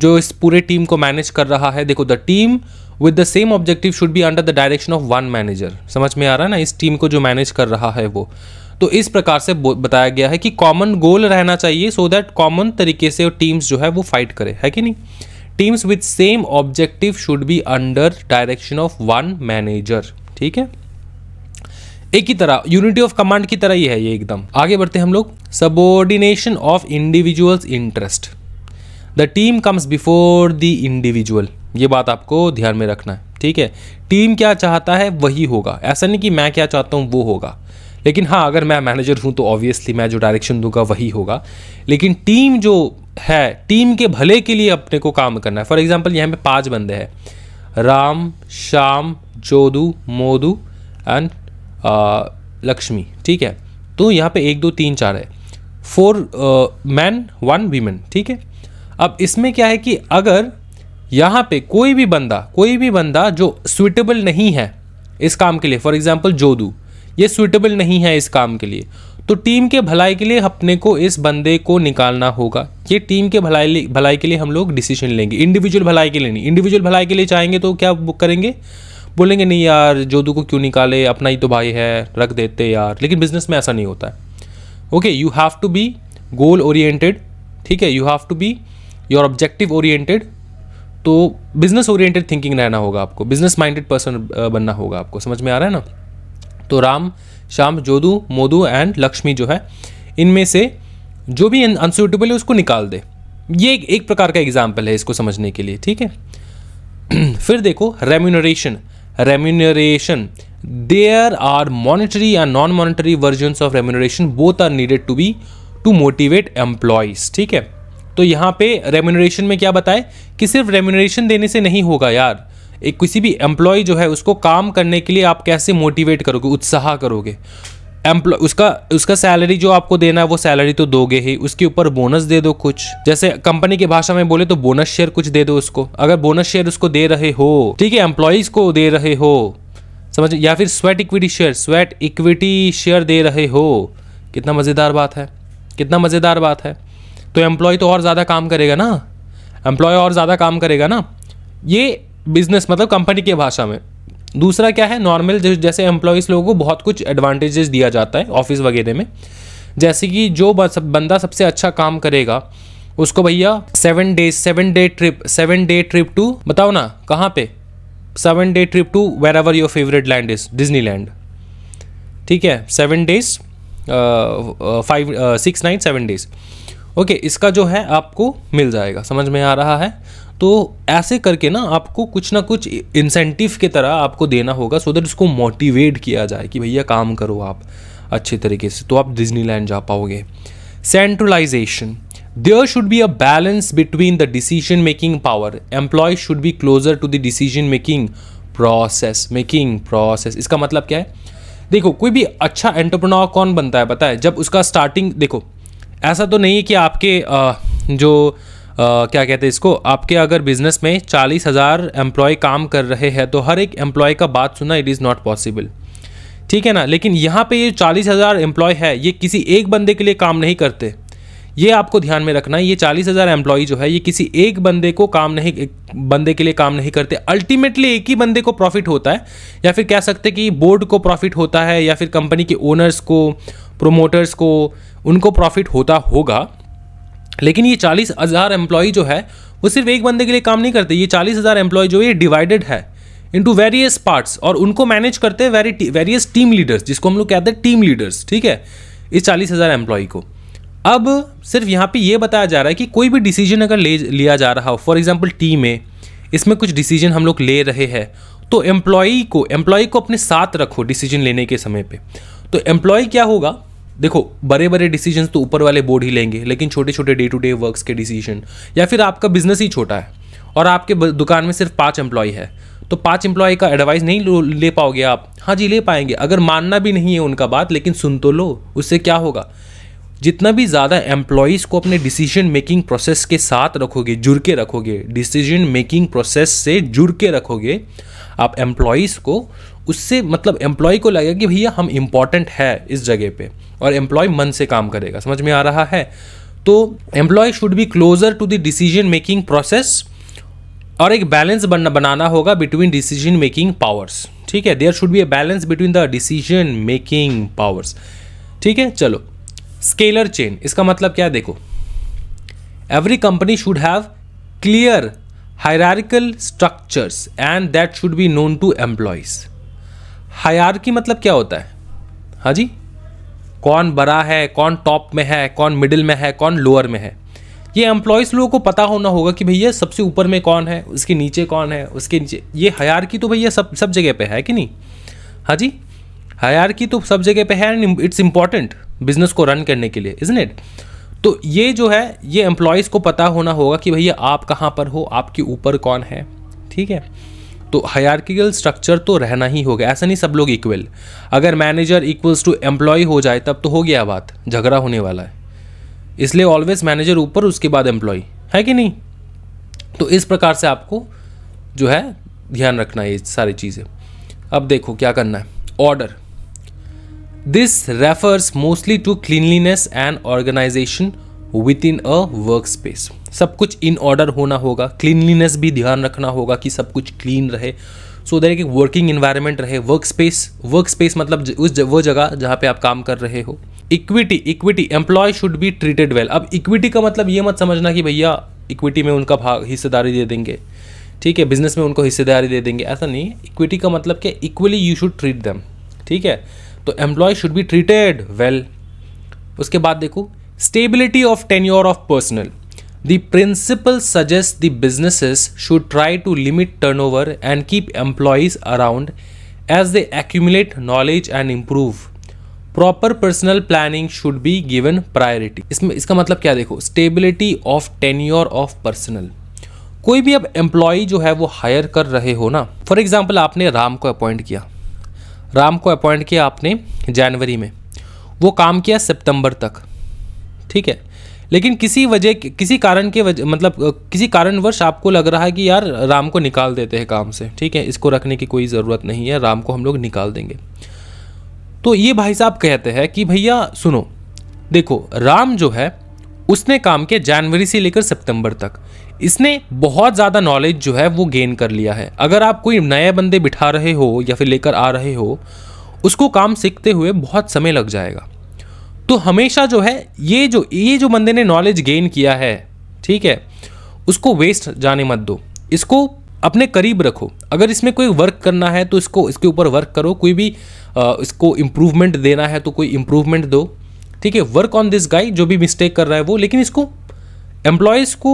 जो इस पूरे टीम को मैनेज कर रहा है देखो the team with the same objective should be under the direction of one manager समझ में आ रहा है ना इस टीम को जो मैनेज कर रहा है वो तो इस प्रकार से बताया गया है कि कॉमन गोल रहना चाहिए सो दैट कॉमन तरीके से टीम्स जो है वो फाइट करे है कि नहीं teams with same objective should be under direction of one manager ठीक है एक ही तरह यूनिटी ऑफ कमांड की तरह ही है ये एकदम आगे बढ़ते हैं हम लोग subordination of individuals interest the team comes before the individual ये बात आपको ध्यान में रखना है ठीक है टीम क्या चाहता है वही होगा ऐसा नहीं कि मैं क्या चाहता हूँ वो होगा लेकिन हाँ अगर मैं मैनेजर हूँ तो ऑब्वियसली मैं जो डायरेक्शन दूंगा वही होगा लेकिन टीम जो है टीम के भले के लिए अपने को काम करना है फॉर एग्जाम्पल यहाँ पे पाँच बंदे हैं राम श्याम चोदू मोदू एंड लक्ष्मी ठीक है तो यहाँ पे एक दो तीन चार है फोर मैन वन वीमेन ठीक है अब इसमें क्या है कि अगर यहाँ पे कोई भी बंदा कोई भी बंदा जो सुइटेबल नहीं है इस काम के लिए फॉर एग्जाम्पल जोदू ये सुइटेबल नहीं है इस काम के लिए तो टीम के भलाई के लिए अपने को इस बंदे को निकालना होगा ये टीम के भलाई भलाई के लिए हम लोग डिसीजन लेंगे इंडिविजुअल भलाई के लिए नहीं इंडिविजुअल भलाई के लिए चाहेंगे तो क्या करेंगे बोलेंगे नहीं यार जोदू को क्यों निकाले अपना ही तो भाई है रख देते यार लेकिन बिजनेस में ऐसा नहीं होता है okay you have to be goal oriented ठीक है you have to be your objective oriented तो बिजनेस ओरिएंटेड थिंकिंग रहना होगा आपको बिजनेस माइंडेड पर्सन बनना होगा आपको समझ में आ रहा है ना तो राम श्याम जोधू मोदू एंड लक्ष्मी जो है इनमें से जो भी अनसूटेबल है उसको निकाल दे ये एक, एक प्रकार का एग्जाम्पल है इसको समझने के लिए ठीक है फिर देखो remuneration remuneration there are monetary and non monetary versions of remuneration both are needed to be to motivate employees ठीक है तो यहाँ पे remuneration में क्या बताए कि सिर्फ remuneration देने से नहीं होगा यार एक किसी भी एम्प्लॉय जो है उसको काम करने के लिए आप कैसे मोटिवेट करोगे उत्साह करोगे एम्प्लॉय उसका उसका सैलरी जो आपको देना है वो सैलरी तो दोगे ही उसके ऊपर बोनस दे दो कुछ जैसे कंपनी की भाषा में बोले तो बोनस शेयर कुछ दे दो उसको अगर बोनस शेयर उसको दे रहे हो ठीक है एम्प्लॉयज को दे रहे हो समझ या फिर sweat equity share sweat equity share दे रहे हो कितना मज़ेदार बात है कितना मज़ेदार बात है तो एम्प्लॉय तो और ज़्यादा काम करेगा ना एम्प्लॉय और ज़्यादा काम करेगा ना ये बिजनेस मतलब कंपनी की भाषा में दूसरा क्या है नॉर्मल जैसे एम्प्लॉयज़ लोगों को बहुत कुछ एडवांटेजेस दिया जाता है ऑफिस वगैरह में जैसे कि जो बंदा सबसे अच्छा काम करेगा उसको भैया seven days seven day trip seven day trip to बताओ ना कहाँ पे seven day trip to wherever your favourite land is Disneyland ठीक है seven days five six nine seven days okay इसका जो है आपको मिल जाएगा समझ में आ रहा है तो ऐसे करके ना आपको कुछ ना कुछ इंसेंटिव के तरह आपको देना होगा सो दैट उसको मोटिवेट किया जाए कि भैया काम करो आप अच्छे तरीके से तो आप डिज्नीलैंड जा पाओगे centralisation there should be a balance between the decision making power employee should be closer to the decision making process making process इसका मतलब क्या है देखो कोई भी अच्छा एंटरप्रेन्योर कौन बनता है पता है जब उसका स्टार्टिंग देखो ऐसा तो नहीं है कि आपके जो क्या कहते हैं इसको आपके अगर बिजनेस में चालीस हज़ार एम्प्लॉय काम कर रहे हैं तो हर एक एम्प्लॉय का बात सुनना इट इज़ नॉट पॉसिबल ठीक है ना लेकिन यहाँ पे ये चालीस हज़ार एम्प्लॉय है ये किसी एक बंदे के लिए काम नहीं करते ये आपको ध्यान में रखना है ये चालीस हज़ार एम्प्लॉय जो है ये किसी एक बंदे को काम नहीं बंदे के लिए काम नहीं करते अल्टीमेटली एक ही बंदे को प्रॉफिट होता है या फिर कह सकते कि बोर्ड को प्रॉफिट होता है या फिर कंपनी के ओनर्स को प्रोमोटर्स को उनको प्रॉफिट होता होगा लेकिन ये चालीस हज़ार एम्प्लॉय जो है वो सिर्फ एक बंदे के लिए काम नहीं करते ये चालीस हज़ार एम्प्लॉय जो ये डिवाइडेड है इनटू वेरियस पार्ट्स और उनको मैनेज करते हैं वेरियस टीम लीडर्स जिसको हम लोग कहते हैं टीम लीडर्स ठीक है इस चालीस हज़ार एम्प्लॉय को अब सिर्फ यहाँ पे ये बताया जा रहा है कि कोई भी डिसीजन अगर ले लिया जा रहा हो फॉर एग्जाम्पल टीम ए इसमें कुछ डिसीजन हम लोग ले रहे हैं तो एम्प्लॉय को एम्प्लॉय को अपने साथ रखो डिसीजन लेने के समय पर तो एम्प्लॉय क्या होगा देखो बड़े बड़े डिसीजन तो ऊपर वाले बोर्ड ही लेंगे लेकिन छोटे छोटे डे टू डे वर्क्स के डिसीजन या फिर आपका बिजनेस ही छोटा है और आपके दुकान में सिर्फ पाँच एम्प्लॉय है तो पाँच एम्प्लॉय का एडवाइस नहीं ले पाओगे आप हाँ जी ले पाएंगे अगर मानना भी नहीं है उनका बात लेकिन सुन तो लो उससे क्या होगा जितना भी ज़्यादा एम्प्लॉयज़ को अपने डिसीजन मेकिंग प्रोसेस के साथ रखोगे जुड़ के रखोगे डिसीजन मेकिंग प्रोसेस से जुड़ के रखोगे आप एम्प्लॉयज़ को उससे मतलब एम्प्लॉय को लगेगा कि भैया हम इम्पॉर्टेंट है इस जगह पे और एम्प्लॉय मन से काम करेगा समझ में आ रहा है तो employee should be closer to the decision making process और एक बैलेंस बनना बनाना होगा बिटवीन डिसीजन मेकिंग पावर्स ठीक है there should be a balance between the decision making powers ठीक है चलो स्केलर चेन इसका मतलब क्या है देखो every company should have clear hierarchical structures and that should be known to employees hierarchy मतलब क्या होता है हाँ जी कौन बड़ा है कौन टॉप में है कौन मिडिल में है कौन लोअर में है ये एम्प्लॉयज़ लोगों को पता होना होगा कि भैया सबसे ऊपर में कौन है उसके नीचे कौन है उसके नीचे ये हयार की तो भैया सब सब जगह पे है कि नहीं हाँ जी हयार की तो सब जगह पे है एंड इट्स इम्पॉर्टेंट बिजनेस को रन करने के लिए इजन इट तो ये जो है ये एम्प्लॉयज़ को पता होना होगा कि भैया आप कहाँ पर हो आपके ऊपर कौन है ठीक है तो हायरकिकल स्ट्रक्चर तो रहना ही होगा ऐसा नहीं सब लोग इक्वल अगर मैनेजर इक्वल्स टू एम्प्लॉय हो जाए तब तो हो गया बात झगड़ा होने वाला है इसलिए ऑलवेज मैनेजर ऊपर उसके बाद एम्प्लॉय है कि नहीं तो इस प्रकार से आपको जो है ध्यान रखना है ये सारी चीज़ें अब देखो क्या करना है order this refers mostly to cleanliness and organisation within a work space सब कुछ इन ऑर्डर होना होगा क्लीनलीनेस भी ध्यान रखना होगा कि सब कुछ क्लीन रहे सो दैट देर एक वर्किंग इन्वायरमेंट रहे वर्क स्पेस वर्क स्पेस मतलब उस वो जगह जहाँ पे आप काम कर रहे हो equity equity employee should be treated well अब इक्विटी का मतलब ये मत समझना कि भैया इक्विटी में उनका भाग हिस्सेदारी दे देंगे ठीक है बिजनेस में उनको हिस्सेदारी दे देंगे ऐसा नहीं इक्विटी का मतलब क्या equally you should treat them ठीक है तो employee should be treated well उसके बाद देखो stability of tenure of personnel The principle suggests the businesses should try to limit turnover and keep employees around as they accumulate knowledge and improve. Proper personal planning should be given priority. इसमें इसका मतलब क्या देखो Stability of tenure of personal. कोई भी अब employee जो है वो hire कर रहे हो ना For example आपने राम को appoint किया राम को appoint किया आपने January में वो काम किया September तक ठीक है लेकिन किसी वजह किसी कारण के वजह मतलब किसी कारणवश आपको लग रहा है कि यार राम को निकाल देते हैं काम से ठीक है इसको रखने की कोई ज़रूरत नहीं है राम को हम लोग निकाल देंगे तो ये भाई साहब कहते हैं कि भैया सुनो देखो राम जो है उसने काम किया जनवरी से लेकर सितंबर तक इसने बहुत ज़्यादा नॉलेज जो है वो गेन कर लिया है अगर आप कोई नए बंदे बिठा रहे हो या फिर लेकर आ रहे हो उसको काम सीखते हुए बहुत समय लग जाएगा तो हमेशा जो है ये जो ये जो बंदे ने नॉलेज गेन किया है ठीक है उसको वेस्ट जाने मत दो इसको अपने करीब रखो अगर इसमें कोई वर्क करना है तो इसको इसके ऊपर वर्क करो कोई भी आ, इसको इम्प्रूवमेंट देना है तो कोई इम्प्रूवमेंट दो ठीक है वर्क ऑन दिस गाई जो भी मिस्टेक कर रहा है वो लेकिन इसको एम्प्लॉयज़ को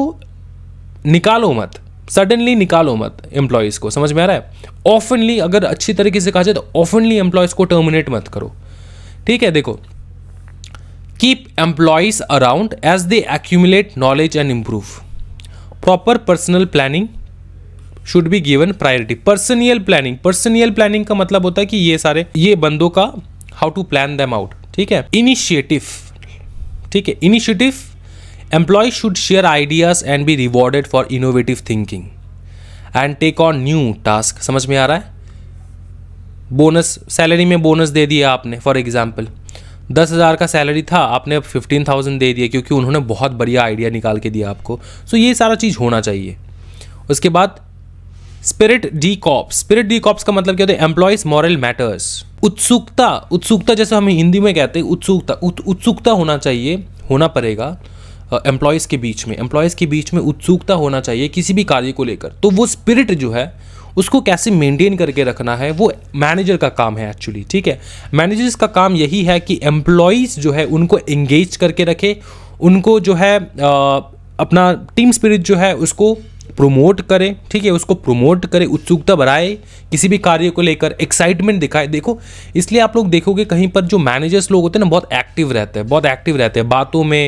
निकालो मत सडनली निकालो मत एम्प्लॉयज़ को समझ में आ रहा है ऑफनली अगर अच्छी तरीके से कहा जाए तो ऑफनली एम्प्लॉयज़ को टर्मिनेट मत करो ठीक है देखो keep employees around as they accumulate knowledge and improve proper personnel planning should be given priority personnel planning personnel planning का मतलब होता है कि ये सारे ये बंदों का how to plan them out ठीक है इनिशिएटिव ठीक है initiative employee should share ideas and be rewarded for innovative thinking and take on new task समझ में आ रहा है बोनस सैलरी में बोनस दे दिया आपने फॉर एग्जाम्पल दस हज़ार का सैलरी था आपने फिफ्टीन थाउजेंड दे दिया क्योंकि उन्होंने बहुत बढ़िया आइडिया निकाल के दिया आपको सो ये सारा चीज़ होना चाहिए उसके बाद esprit de corps esprit de corps का मतलब क्या होता है एम्प्लॉयज मॉरल मैटर्स उत्सुकता उत्सुकता जैसे हम हिंदी में कहते हैं उत्सुकता उत्सुकता होना चाहिए होना पड़ेगा एम्प्लॉयज़ के बीच में एम्प्लॉयज़ के बीच में उत्सुकता होना चाहिए किसी भी कार्य को लेकर तो वो स्पिरिट जो है उसको कैसे मेंटेन करके रखना है वो मैनेजर का काम है एक्चुअली ठीक है मैनेजर्स का काम यही है कि एम्प्लॉयज़ जो है उनको एंगेज करके रखे उनको जो है आ, अपना टीम स्पिरिट जो है उसको प्रोमोट करें ठीक है उसको प्रोमोट करें उत्सुकता बढ़ाए किसी भी कार्य को लेकर एक्साइटमेंट दिखाए देखो इसलिए आप लोग देखोगे कहीं पर जो मैनेजर्स लोग होते हैं ना बहुत एक्टिव रहते हैं बहुत एक्टिव रहते हैं बातों में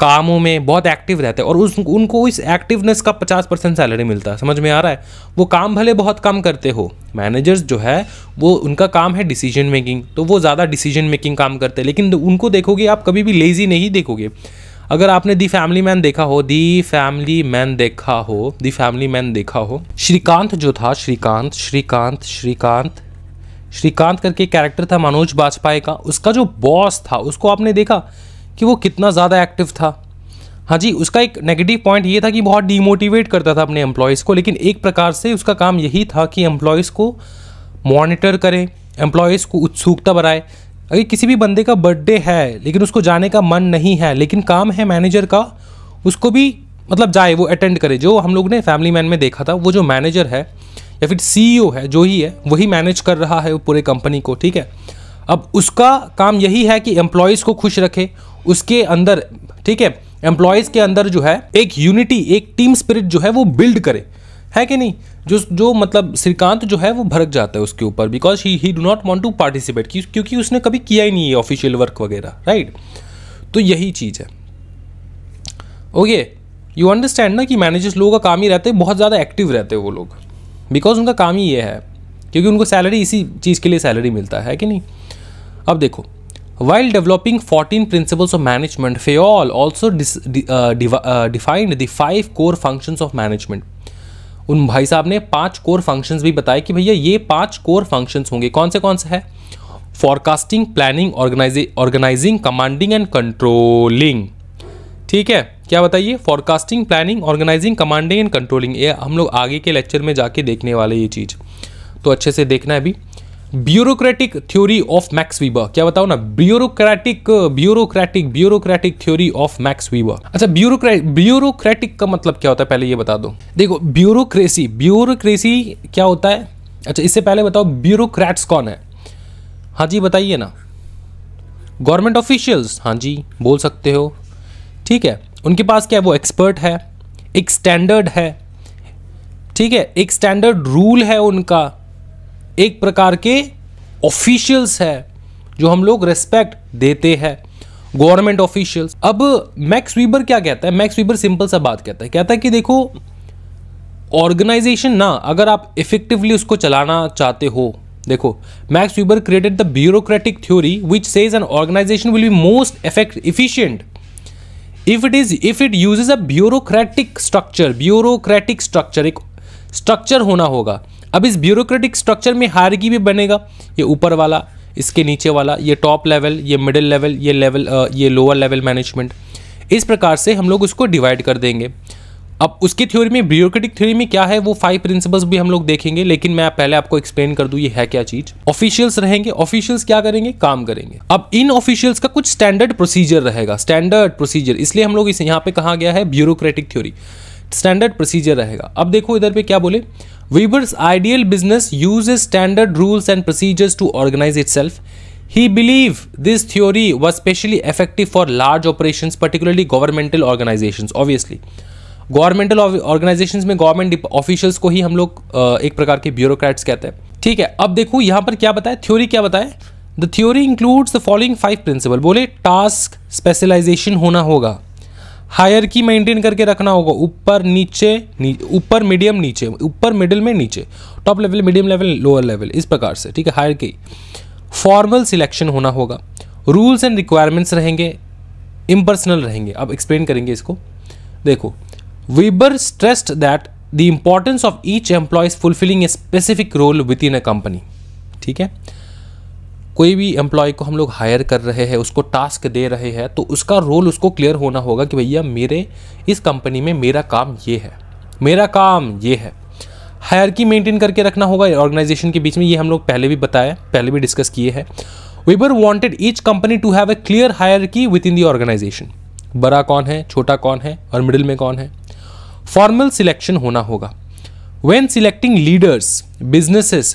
कामों में बहुत एक्टिव रहते हैं और उस उनको इस एक्टिवनेस का 50 परसेंट सैलरी मिलता है समझ में आ रहा है वो काम भले बहुत कम करते हो मैनेजर्स जो है वो उनका काम है डिसीजन मेकिंग तो वो ज़्यादा डिसीजन मेकिंग काम करते हैं लेकिन उनको देखोगे आप कभी भी लेज़ी नहीं देखोगे अगर आपने दी फैमिली मैन देखा हो दी फैमिली मैन देखा हो दी फैमिली मैन देखा हो श्रीकांत जो था श्रीकांत श्रीकांत श्रीकांत श्रीकांत करके कैरेक्टर था मनोज बाजपाई का उसका जो बॉस था उसको आपने देखा कि वो कितना ज़्यादा एक्टिव था हाँ जी उसका एक नेगेटिव पॉइंट ये था कि बहुत डीमोटिवेट करता था अपने एम्प्लॉयज़ को लेकिन एक प्रकार से उसका काम यही था कि एम्प्लॉयज़ को मॉनिटर करें एम्प्लॉयज़ को उत्सुकता बढ़ाए अगर किसी भी बंदे का बर्थडे है लेकिन उसको जाने का मन नहीं है लेकिन काम है मैनेजर का उसको भी मतलब जाए वो अटेंड करे जो हम लोग ने फैमिली मैन में देखा था वो जो मैनेजर है या फिर सी e है जो ही है वही मैनेज कर रहा है वो पूरे कंपनी को ठीक है अब उसका काम यही है कि एम्प्लॉयज़ को खुश रखे उसके अंदर ठीक है एम्प्लॉयज के अंदर जो है एक यूनिटी एक टीम स्पिरिट जो है वो बिल्ड करे है कि नहीं जो जो मतलब श्रीकांत जो है वो भरक जाता है उसके ऊपर because he he do not want to participate क्योंकि उसने कभी किया ही नहीं है ऑफिशियल वर्क वगैरह राइट तो यही चीज़ है ओके यू अंडरस्टैंड ना कि मैनेजर्स लोगों का काम ही रहते हैं बहुत ज़्यादा एक्टिव रहते हैं वो लोग बिकॉज उनका काम ही ये है क्योंकि उनको सैलरी इसी चीज़ के लिए सैलरी मिलता है कि नहीं अब देखो While developing fourteen principles of management Fayol all also defined defined the five core functions of उन भाई साहब ने पाँच कोर फंक्शन भी बताए कि भैया ये पाँच कोर फंक्शन होंगे कौन से कौन से है forecasting planning organising commanding and controlling ठीक है क्या बताइए forecasting planning organising commanding and controlling ये हम लोग आगे के लेक्चर में जाके देखने वाले ये चीज़ तो अच्छे से देखना है अभी bureaucratic theory of Max Weber क्या बताओ ना bureaucratic bureaucratic bureaucratic theory of Max Weber अच्छा ब्यूरोक्रेट ब्यूरोक्रेटिक का मतलब क्या होता है पहले ये बता दो देखो ब्यूरोक्रेसी ब्यूरोक्रेसी क्या होता है अच्छा इससे पहले बताओ ब्यूरोक्रेट्स कौन है हाँ जी बताइए ना गवर्नमेंट ऑफिशियल्स हाँ जी बोल सकते हो ठीक है उनके पास क्या है वो एक्सपर्ट है एक स्टैंडर्ड है ठीक है एक स्टैंडर्ड रूल है उनका एक प्रकार के ऑफिशियल्स है जो हम लोग रेस्पेक्ट देते हैं गवर्नमेंट ऑफिशियल्स अब मैक्स वीबर क्या कहता है मैक्स वीबर सिंपल सा बात कहता है कहता है कि देखो ऑर्गेनाइजेशन ना अगर आप इफेक्टिवली उसको चलाना चाहते हो देखो Max Weber created the bureaucratic theory which says an organisation will be most effect efficient if it is if it uses a bureaucratic structure bureaucratic structure एक स्ट्रक्चर होना होगा अब इस ब्यूरोक्रेटिक स्ट्रक्चर में हारगी भी बनेगा ये ऊपर वाला इसके नीचे वाला ये टॉप लेवल ये मिडिल लेवल ये लेवल ये लोअर लेवल मैनेजमेंट इस प्रकार से हम लोग उसको डिवाइड कर देंगे अब उसकी थ्योरी में ब्यूरोक्रेटिक थ्योरी में क्या है वो फाइव प्रिंसिपल्स भी हम लोग देखेंगे लेकिन मैं पहले आपको एक्सप्लेन कर दूँ ये है क्या चीज ऑफिशियल्स रहेंगे ऑफिशियल्स क्या करेंगे काम करेंगे अब इन ऑफिशियल्स का कुछ स्टैंडर्ड प्रोसीजर रहेगा स्टैंडर्ड प्रोसीजर इसलिए हम लोग इस यहाँ पे कहा गया है ब्यूरोक्रेटिक थ्योरी स्टैंडर्ड प्रोसीजर रहेगा अब देखो इधर पे क्या बोले Weber's ideal business uses standard rules and procedures to organize itself. He believed this theory was specially effective for large operations, particularly governmental organizations, obviously. Governmental organisations में government officials को ही हम लोग एक प्रकार के bureaucrats कहते हैं ठीक है अब देखो यहाँ पर क्या बताए theory क्या बताए The theory includes the following five principle. बोले task specialization होना होगा हायर की मेंटेन करके रखना होगा ऊपर नीचे ऊपर मीडियम नीचे ऊपर मिडिल में नीचे top level medium level lower level इस प्रकार से ठीक है हायर की फॉर्मल सिलेक्शन होना होगा रूल्स एंड रिक्वायरमेंट्स रहेंगे इम्पर्सनल रहेंगे अब एक्सप्लेन करेंगे इसको देखो Weber stressed that the importance of each employees fulfilling a specific role within a company ठीक है कोई भी एम्प्लॉय को हम लोग हायर कर रहे हैं उसको टास्क दे रहे हैं तो उसका रोल उसको क्लियर होना होगा कि भैया मेरे इस कंपनी में मेरा काम ये है मेरा काम ये है हायर की मेंटेन करके रखना होगा ऑर्गेनाइजेशन के बीच में ये हम लोग पहले भी बताया पहले भी डिस्कस किए हैं Weber wanted each company to have a clear hierarchy within the organisation बड़ा कौन है छोटा कौन है और मिडिल में कौन है फॉर्मल सिलेक्शन होना होगा when selecting leaders businesses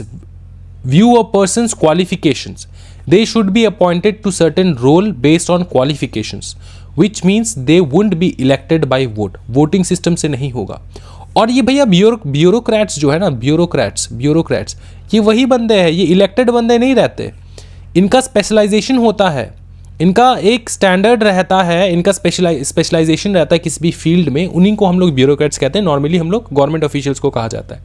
view a person's qualifications. They should be appointed to certain role based on qualifications, which means they wouldn't be elected by vote. Voting system से नहीं होगा और ये भैया ब्यूरोक्रैट्स जो है ना ब्यूरोक्रैट्स ब्यूरोक्रैट्स ये वही बंदे हैं ये इलेक्टेड बंदे नहीं रहते इनका स्पेशलाइजेशन होता है इनका एक स्टैंडर्ड रहता है इनका स्पेशलाइजेशन रहता है किसी भी फील्ड में उन्हीं को हम लोग ब्यूरोक्रैट्स कहते हैं नॉर्मली हम लोग गवर्नमेंट ऑफिशियल्स को कहा जाता है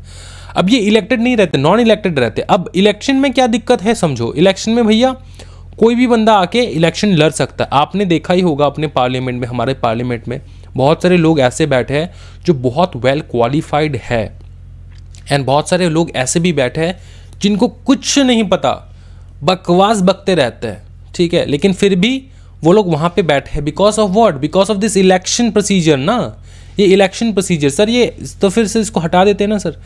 अब ये इलेक्टेड नहीं रहते नॉन इलेक्टेड रहते अब इलेक्शन में क्या दिक्कत है समझो इलेक्शन में भैया कोई भी बंदा आके इलेक्शन लड़ सकता है आपने देखा ही होगा अपने पार्लियामेंट में हमारे पार्लियामेंट में बहुत सारे लोग ऐसे बैठे हैं जो बहुत वेल क्वालिफाइड है एंड बहुत सारे लोग ऐसे भी बैठे हैं जिनको कुछ नहीं पता बकवास बकते रहते हैं ठीक है लेकिन फिर भी वो लोग वहाँ पे बैठे हैं because of what because of this election procedure ना ये इलेक्शन प्रोसीजर सर ये तो फिर से इसको हटा देते हैं ना सर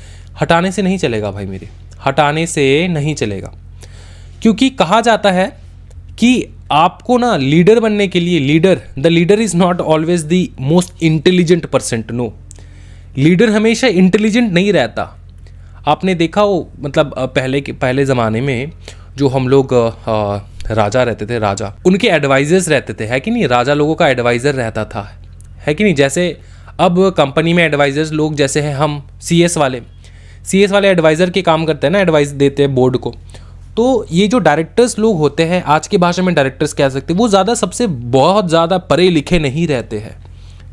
हटाने से नहीं चलेगा भाई मेरे हटाने से नहीं चलेगा क्योंकि कहा जाता है कि आपको ना लीडर बनने के लिए leader the leader is not always the most intelligent person no leader हमेशा इंटेलिजेंट नहीं रहता आपने देखा हो मतलब पहले के पहले ज़माने में जो हम लोग आ, राजा रहते थे राजा उनके एडवाइज़र्स रहते थे है कि नहीं राजा लोगों का एडवाइज़र रहता था है कि नहीं जैसे अब कंपनी में एडवाइज़र्स लोग जैसे हैं हम सी वाले सी वाले एडवाइज़र के काम करते हैं ना एडवाइस देते हैं बोर्ड को तो ये जो डायरेक्टर्स लोग होते हैं आज की भाषा में डायरेक्टर्स कह सकते हैं वो ज़्यादा सबसे बहुत ज़्यादा परे लिखे नहीं रहते हैं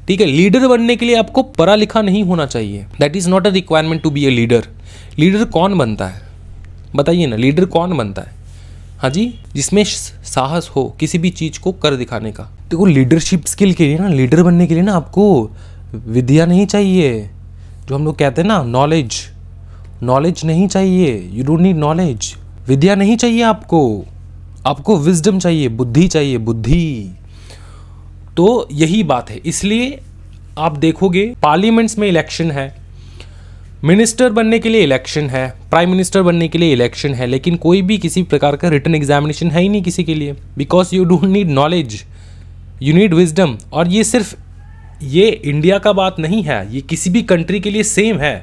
ठीक है लीडर बनने के लिए आपको पढ़ा लिखा नहीं होना चाहिए that is not a requirement to be a leader leader कौन बनता है बताइए ना लीडर कौन बनता है हाँ जी जिसमें साहस हो किसी भी चीज़ को कर दिखाने का देखो लीडरशिप स्किल के लिए ना लीडर बनने के लिए ना आपको विद्या नहीं चाहिए जो हम लोग कहते हैं ना नॉलेज नॉलेज नहीं चाहिए यू डोंट नीड नॉलेज विद्या नहीं चाहिए आपको आपको विजडम चाहिए बुद्धि चाहिए बुद्धि तो यही बात है इसलिए आप देखोगे पार्लियामेंट्स में इलेक्शन है मिनिस्टर बनने के लिए इलेक्शन है प्राइम मिनिस्टर बनने के लिए इलेक्शन है लेकिन कोई भी किसी प्रकार का रिटर्न एग्जामिनेशन है ही नहीं किसी के लिए because you don't need knowledge you need wisdom और ये सिर्फ ये इंडिया का बात नहीं है ये किसी भी कंट्री के लिए सेम है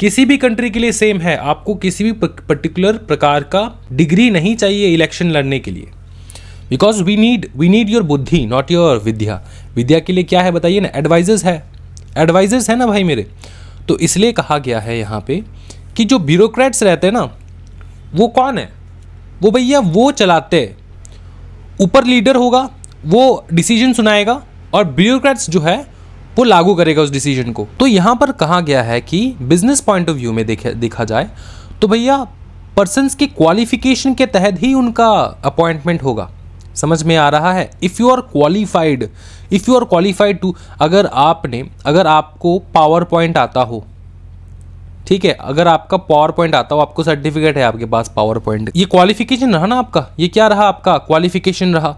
किसी भी कंट्री के लिए सेम है आपको किसी भी पर्टिकुलर प्रकार का डिग्री नहीं चाहिए इलेक्शन लड़ने के लिए because we need we need your buddhi not your vidya विद्या के लिए क्या है बताइए ना एडवाइजर्स है एडवाइजर्स है ना भाई मेरे तो इसलिए कहा गया है यहाँ पे कि जो ब्यूरोक्रेट्स रहते हैं ना वो कौन है वो भैया वो चलाते ऊपर लीडर होगा वो डिसीजन सुनाएगा और ब्यूरोक्रेट्स जो है वो लागू करेगा उस डिसीजन को तो यहाँ पर कहा गया है कि बिजनेस पॉइंट ऑफ व्यू में देखा देखा जाए तो भैया पर्सनस के क्वालिफिकेशन के तहत ही उनका अपॉइंटमेंट होगा समझ में आ रहा है if you are qualified if you are qualified to अगर आपने अगर आपको पावर पॉइंट आता हो ठीक है अगर आपका पावर पॉइंट आता हो आपको सर्टिफिकेट है आपके पास पावर पॉइंट ये क्वालिफिकेशन रहा ना आपका ये क्या रहा आपका क्वालिफिकेशन रहा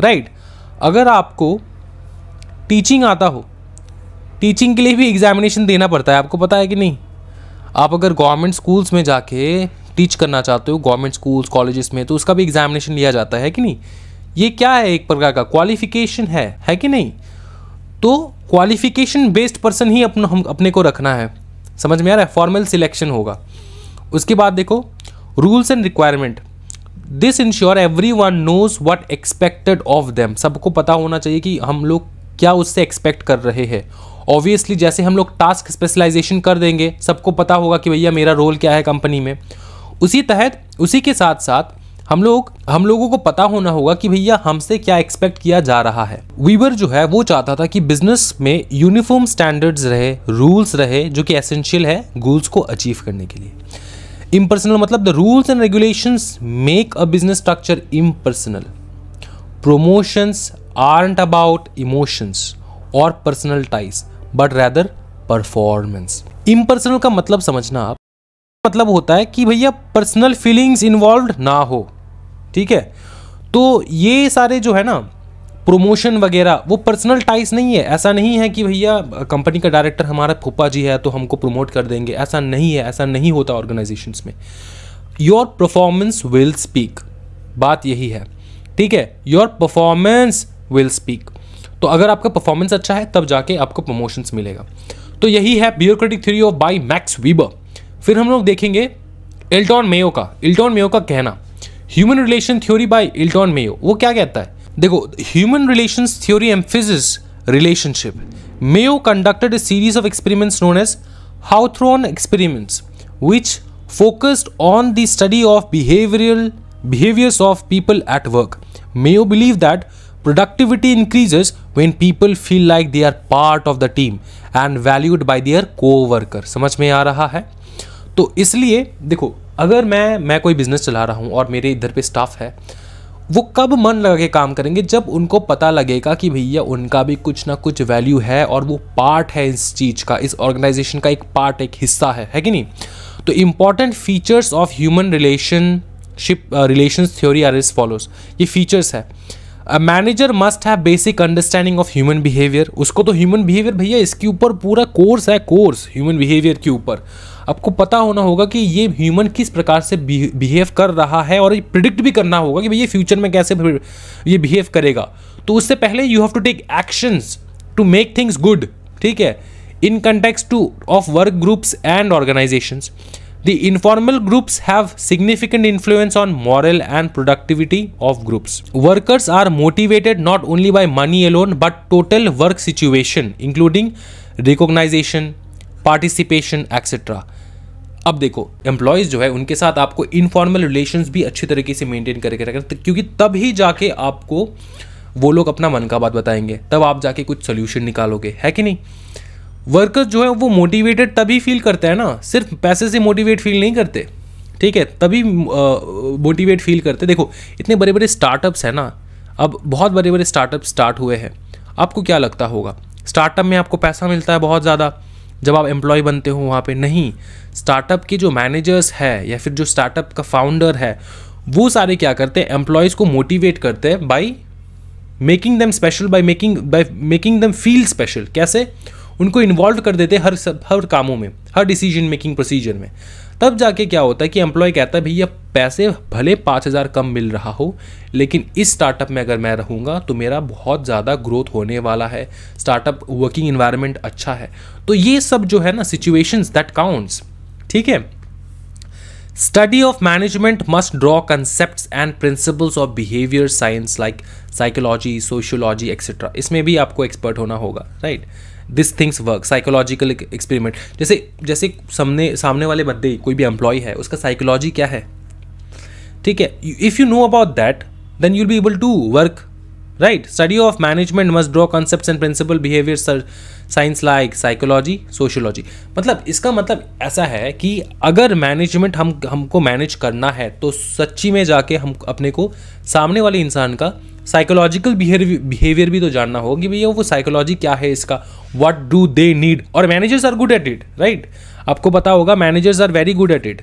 राइट right? अगर आपको टीचिंग आता हो टीचिंग के लिए भी एग्जामिनेशन देना पड़ता है आपको पता है कि नहीं आप अगर गवर्नमेंट स्कूल्स में जाके टीच करना चाहते हो गवर्नमेंट स्कूल्स कॉलेजेस में तो उसका भी एग्जामिनेशन लिया जाता है कि नहीं ये क्या है एक प्रकार का क्वालिफिकेशन है है कि नहीं तो क्वालिफिकेशन बेस्ड पर्सन ही अपना हम अपने को रखना है समझ में आ रहा है फॉर्मल सिलेक्शन होगा उसके बाद देखो rules and requirement this ensure everyone knows what expected of them सबको पता होना चाहिए कि हम लोग क्या उससे एक्सपेक्ट कर रहे हैं ऑब्वियसली जैसे हम लोग टास्क स्पेशलाइजेशन कर देंगे सबको पता होगा कि भैया मेरा रोल क्या है कंपनी में उसी तहत उसी के साथ साथ हम लोग हम लोगों को पता होना होगा कि भैया हमसे क्या एक्सपेक्ट किया जा रहा है वीवर जो है वो चाहता था कि बिजनेस में यूनिफॉर्म स्टैंडर्ड्स रहे रूल्स रहे जो कि एसेंशियल है गोल्स को अचीव करने के लिए इम्पर्सनल मतलब the rules and regulations make a business structure impersonal promotions aren't about emotions और personal ties but rather performance impersonal का मतलब समझना आप मतलब होता है कि भैया पर्सनल फीलिंग्स इन्वॉल्व ना हो ठीक है तो ये सारे जो है ना प्रोमोशन वगैरह वो पर्सनल टाइस नहीं है ऐसा नहीं है कि भैया कंपनी का डायरेक्टर हमारा फूपा जी है तो हमको प्रमोट कर देंगे ऐसा नहीं है ऐसा नहीं होता ऑर्गेनाइजेशंस में योर परफॉर्मेंस विल स्पीक बात यही है ठीक है योर परफॉर्मेंस विल स्पीक तो अगर आपका परफॉर्मेंस अच्छा है तब जाके आपको प्रमोशंस मिलेगा तो यही है bureaucratic theory of by Max Weber फिर हम लोग देखेंगे इल्टॉन मेयो का इल्टॉन मेयो का कहना human relation theory by Elton Mayo वो क्या कहता है देखो human relations theory emphasis relationship Mayo conducted series of experiments known as Hawthorne experiments which focused on the study of behavioural behaviours of people at work Mayo believe that Productivity increases when people feel like they are part of the team and valued by their co-worker. समझ में आ रहा है तो इसलिए देखो अगर मैं मैं कोई बिजनेस चला रहा हूँ और मेरे इधर पे स्टाफ है वो कब मन लगा के काम करेंगे जब उनको पता लगेगा कि भैया उनका भी कुछ ना कुछ वैल्यू है और वो पार्ट है इस चीज़ का इस ऑर्गेनाइजेशन का एक पार्ट एक हिस्सा है है कि नहीं तो important features of human relationship relation theory are as follows ये फीचर्स है a manager must have basic understanding of human behaviour उसको तो ह्यूमन बिहेवियर भैया इसके ऊपर पूरा कोर्स है कोर्स ह्यूमन बिहेवियर के ऊपर आपको पता होना होगा कि ये ह्यूमन किस प्रकार से बिहेव कर रहा है और ये प्रिडिक्ट भी करना होगा कि भैया फ्यूचर में कैसे ये बिहेव करेगा तो उससे पहले you have to take actions to make things good ठीक है in context to of work groups and organisations The informal groups have significant influence on morale and productivity of groups. Workers are motivated not only by money alone but total work situation including recognition, participation etcetera अब देखो employees जो है उनके साथ आपको informal relation भी अच्छी तरीके से मेनटेन करके रखें क्योंकि तब ही जाके आपको वो लोग अपना मन का बात बताएंगे तब आप जाके कुछ सोल्यूशन निकालोगे है कि नहीं वर्कर्स जो है वो मोटिवेटेड तभी फील करते हैं ना सिर्फ पैसे से मोटिवेट फील नहीं करते ठीक है तभी मोटिवेट फील करते देखो इतने बड़े बड़े स्टार्टअप्स हैं ना अब बहुत बड़े बड़े स्टार्टअप स्टार्ट हुए हैं आपको क्या लगता होगा स्टार्टअप में आपको पैसा मिलता है बहुत ज़्यादा जब आप एम्प्लॉय बनते हो वहाँ पे नहीं स्टार्टअप के जो मैनेजर्स है या फिर जो स्टार्टअप का फाउंडर है वो सारे क्या करते हैं एम्प्लॉयज़ को मोटिवेट करते हैं by making them special by making by making them feel special कैसे उनको इन्वॉल्व कर देते हर सब हर कामों में हर डिसीजन मेकिंग प्रोसीजर में तब जाके क्या होता है कि एम्प्लॉय कहता है भैया पैसे भले पाँच हज़ार कम मिल रहा हो लेकिन इस स्टार्टअप में अगर मैं रहूँगा तो मेरा बहुत ज़्यादा ग्रोथ होने वाला है स्टार्टअप वर्किंग इन्वायरमेंट अच्छा है तो ये सब जो है ना सिचुएशंस दैट काउंट्स ठीक है Study of management must draw concepts and principles of behaviour science like psychology, sociology, etc. इसमें भी आपको एक्सपर्ट होना होगा right right? This things work psychological experiment जैसे जैसे सामने सामने वाले बंदे कोई भी एम्प्लॉय है उसका साइकोलॉजी क्या है ठीक है if you know about that then you'll be able to work study of management must draw draw and principle behavioural science like psychology sociology मतलब इसका मतलब ऐसा है कि अगर मैनेजमेंट हम हमको मैनेज करना है तो सच्ची में जाके हम अपने को सामने वाले इंसान का साइकोलॉजिकल बिहेवियर भी तो जानना होगा कि भैया वो साइकोलॉजी क्या है इसका वट डू दे नीड और managers are good at it right आपको पता होगा managers are very good at it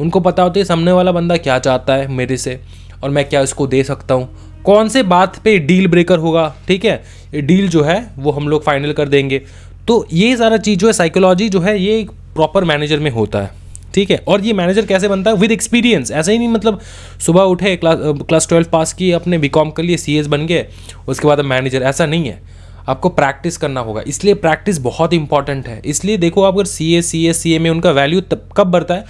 उनको पता होता है सामने वाला बंदा क्या चाहता है मेरे से और मैं क्या उसको दे सकता हूँ कौन से बात पे डील ब्रेकर होगा ठीक है ये डील जो है वो हम लोग फाइनल कर देंगे तो ये सारा चीज़ जो है साइकोलॉजी जो है ये एक प्रॉपर मैनेजर में होता है ठीक है और ये मैनेजर कैसे बनता है विद एक्सपीरियंस ऐसे ही नहीं मतलब सुबह उठे क्लास क्लास ट्वेल्व पास किए अपने बी कॉम कर लिए सी एस बन गए उसके बाद मैनेजर ऐसा नहीं है आपको प्रैक्टिस करना होगा इसलिए प्रैक्टिस बहुत इंपॉर्टेंट है इसलिए देखो आप अगर सी ए सी एस सी ए में उनका वैल्यू तब कब बढ़ता है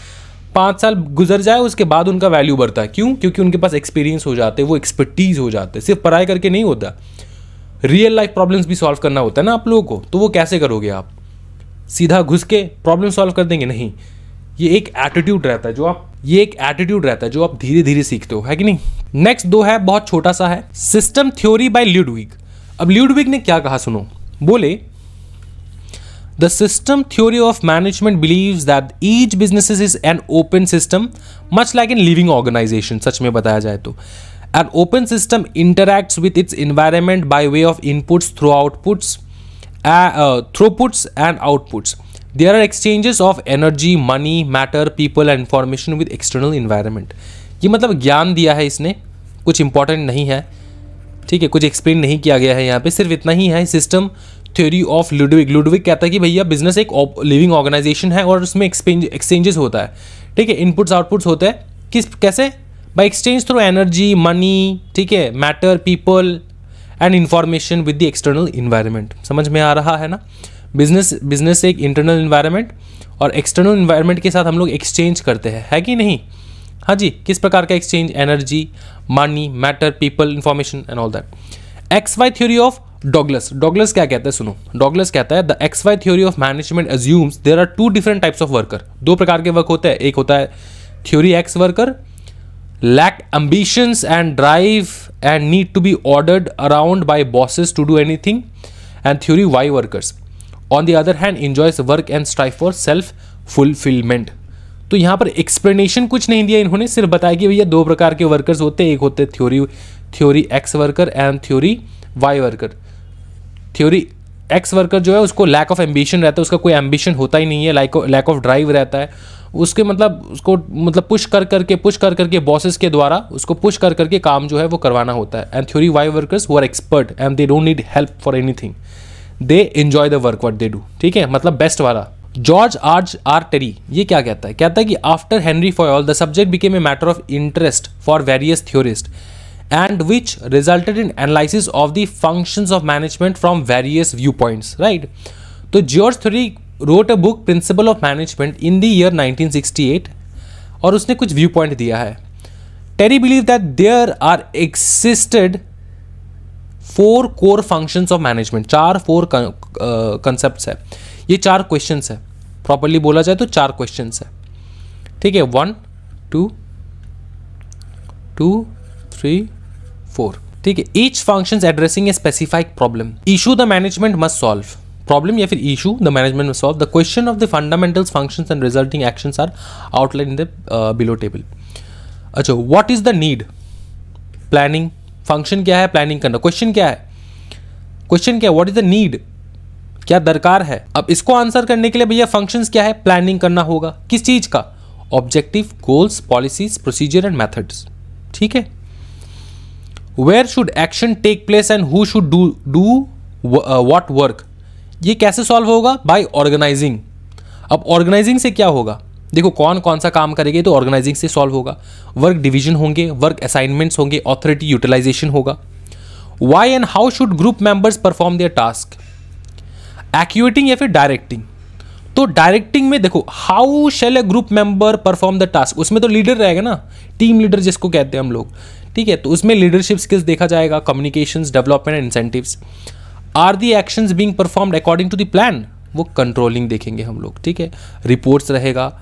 पाँच साल गुजर जाए उसके बाद उनका वैल्यू बढ़ता है क्यों क्योंकि उनके पास एक्सपीरियंस हो जाते हैं वो एक्सपर्टीज हो जाते हैं सिर्फ पढ़ाई करके नहीं होता रियल लाइफ प्रॉब्लम्स भी सॉल्व करना होता है ना आप लोगों को तो वो कैसे करोगे आप सीधा घुस के प्रॉब्लम सॉल्व कर देंगे नहीं ये एक एटीट्यूड रहता है जो आप ये एक एटीट्यूड रहता है जो आप धीरे धीरे सीखते हो है कि नहीं नेक्स्ट दो है बहुत छोटा सा है सिस्टम थ्योरी बाय ल्यूडविग अब ल्यूडविग ने क्या कहा सुनो बोले the system theory of management believe that each business is an open system much like an living organisation सच में बताया जाए तो an open system interacts with its environment by way of inputs through outputs throughputs and outputs there are exchanges of energy money matter people and information with external environment ये मतलब ज्ञान दिया है इसने कुछ इंपॉर्टेंट नहीं है ठीक है कुछ एक्सप्लेन नहीं किया गया है यहाँ पे सिर्फ इतना ही है system theory of Ludwig Ludwig कहता है कि भैया बिजनेस एक लिविंग ऑर्गेनाइजेशन है और उसमें एक्सचेंजेस होता है ठीक है इनपुट्स आउटपुट्स होते हैं किस कैसे by exchange through energy money ठीक है matter people and information with the external environment समझ में आ रहा है ना बिजनेस बिजनेस से एक इंटरनल इन्वायरमेंट और एक्सटर्नल इन्वायरमेंट के साथ हम लोग एक्सचेंज करते हैं है कि नहीं हाँ जी किस प्रकार का exchange energy money matter people information and all that X Y theory of Douglas Douglas क्या कहता है सुनो डॉगलस कहता है the X Y theory of management assumes there are two different types of worker दो प्रकार के वर्क होते हैं एक होता है theory X worker lack ambitions and drive and need to be ordered around by bosses to do anything and theory Y workers on the other hand enjoys work and strive for self fulfilment तो यहाँ पर explanation कुछ नहीं दिया इन्होंने सिर्फ बताया कि भैया दो प्रकार के वर्कर्स होते हैं एक होते हैं theory theory X worker and theory Y worker theory X worker जो है उसको लैक ऑफ एम्बिशन रहता है उसका कोई एम्बिशन होता ही नहीं है लाइक लैक ऑफ ड्राइव रहता है उसके मतलब उसको मतलब पुश कर करके पुश कर करके बॉसेस के द्वारा उसको पुश कर करके काम जो है वो करवाना होता है एंड थ्योरी वाई वर्कर्स वो are expert and they don't need help for anything they enjoy the work what they do ठीक है मतलब बेस्ट वाला जॉर्ज आर्ज आर टेरी ये क्या कहता है कहता है कि after Henry Fayol the subject became a matter of interest for various theorist which resulted in analysis of the function of management from various viewpoint right तो George Terry wrote a book principle of management in the year 1968 और उसने कुछ viewpoint दिया है Terry believe that there are existed four core function of management चार four concept है ये चार क्वेश्चन है प्रॉपरली बोला जाए तो चार क्वेश्चन है ठीक है one two two three four ठीक है each function addressing a specific problem issue the management must solve problem या फिर issue the management must solve the question of the fundamental function and resulting action are outline the below table अच्छा what is the need planning function क्या है planning करना question क्या है question क्या है व्हाट इज द नीड क्या दरकार है अब इसको आंसर करने के लिए भैया फंक्शंस क्या है प्लानिंग करना होगा किस चीज का objective goals policies procedure and methods ठीक है where should action take place and who should do do what work ये कैसे सॉल्व होगा बाय ऑर्गेनाइजिंग अब ऑर्गेनाइजिंग से क्या होगा देखो कौन कौन सा काम करेगा तो ऑर्गेनाइजिंग से सॉल्व होगा वर्क डिवीजन होंगे वर्क असाइनमेंट्स होंगे ऑथोरिटी यूटिलाइजेशन होगा why and how should group members perform their task actuating या फिर डायरेक्टिंग तो डायरेक्टिंग में देखो how shall a group member perform the task उसमें तो लीडर रहेगा ना टीम लीडर जिसको कहते हैं हम लोग ठीक है तो उसमें लीडरशिप स्किल्स देखा जाएगा communication development and incentives are the actions being performed according to the plan वो कंट्रोलिंग देखेंगे हम लोग ठीक है रिपोर्ट्स रहेगा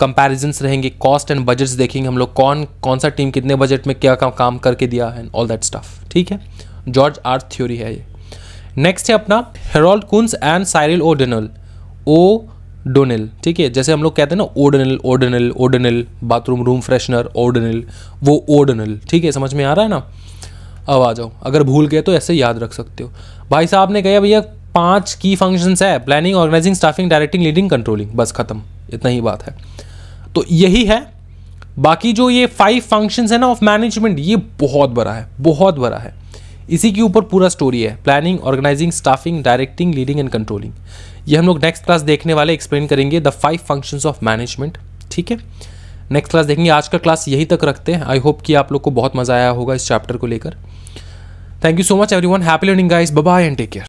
कंपैरिजन्स रहेंगे कॉस्ट एंड बजट्स देखेंगे हम लोग कौन कौन सा टीम कितने बजट में क्या का, काम करके दिया है ऑल दैट स्टफ ठीक है जॉर्ज आर्थ थ्योरी है ये नेक्स्ट है अपना Harold Koontz and Cyril O'Donnell O'Donnell ठीक है जैसे हम लोग कहते हैं ना Odonil Odonil Odonil bathroom room freshener Odonil वो ओडनल ठीक है समझ में आ रहा है ना अब आ जाओ अगर भूल गए तो ऐसे याद रख सकते हो भाई साहब ने कहा भैया पांच की फंक्शंस है planning organising staffing directing leading controlling बस खत्म इतना ही बात है तो यही है बाकी जो ये फाइव फंक्शंस है ना ऑफ मैनेजमेंट ये बहुत बड़ा है बहुत बड़ा है इसी के ऊपर पूरा स्टोरी है planning organising staffing directing leading and controlling ये हम लोग नेक्स्ट क्लास देखने वाले एक्सप्लेन करेंगे the five functions of management ठीक है नेक्स्ट क्लास देखेंगे आज का क्लास यहीं तक रखते हैं आई होप कि आप लोग को बहुत मज़ा आया होगा इस चैप्टर को लेकर thank you so much everyone happy learning guys bye and take care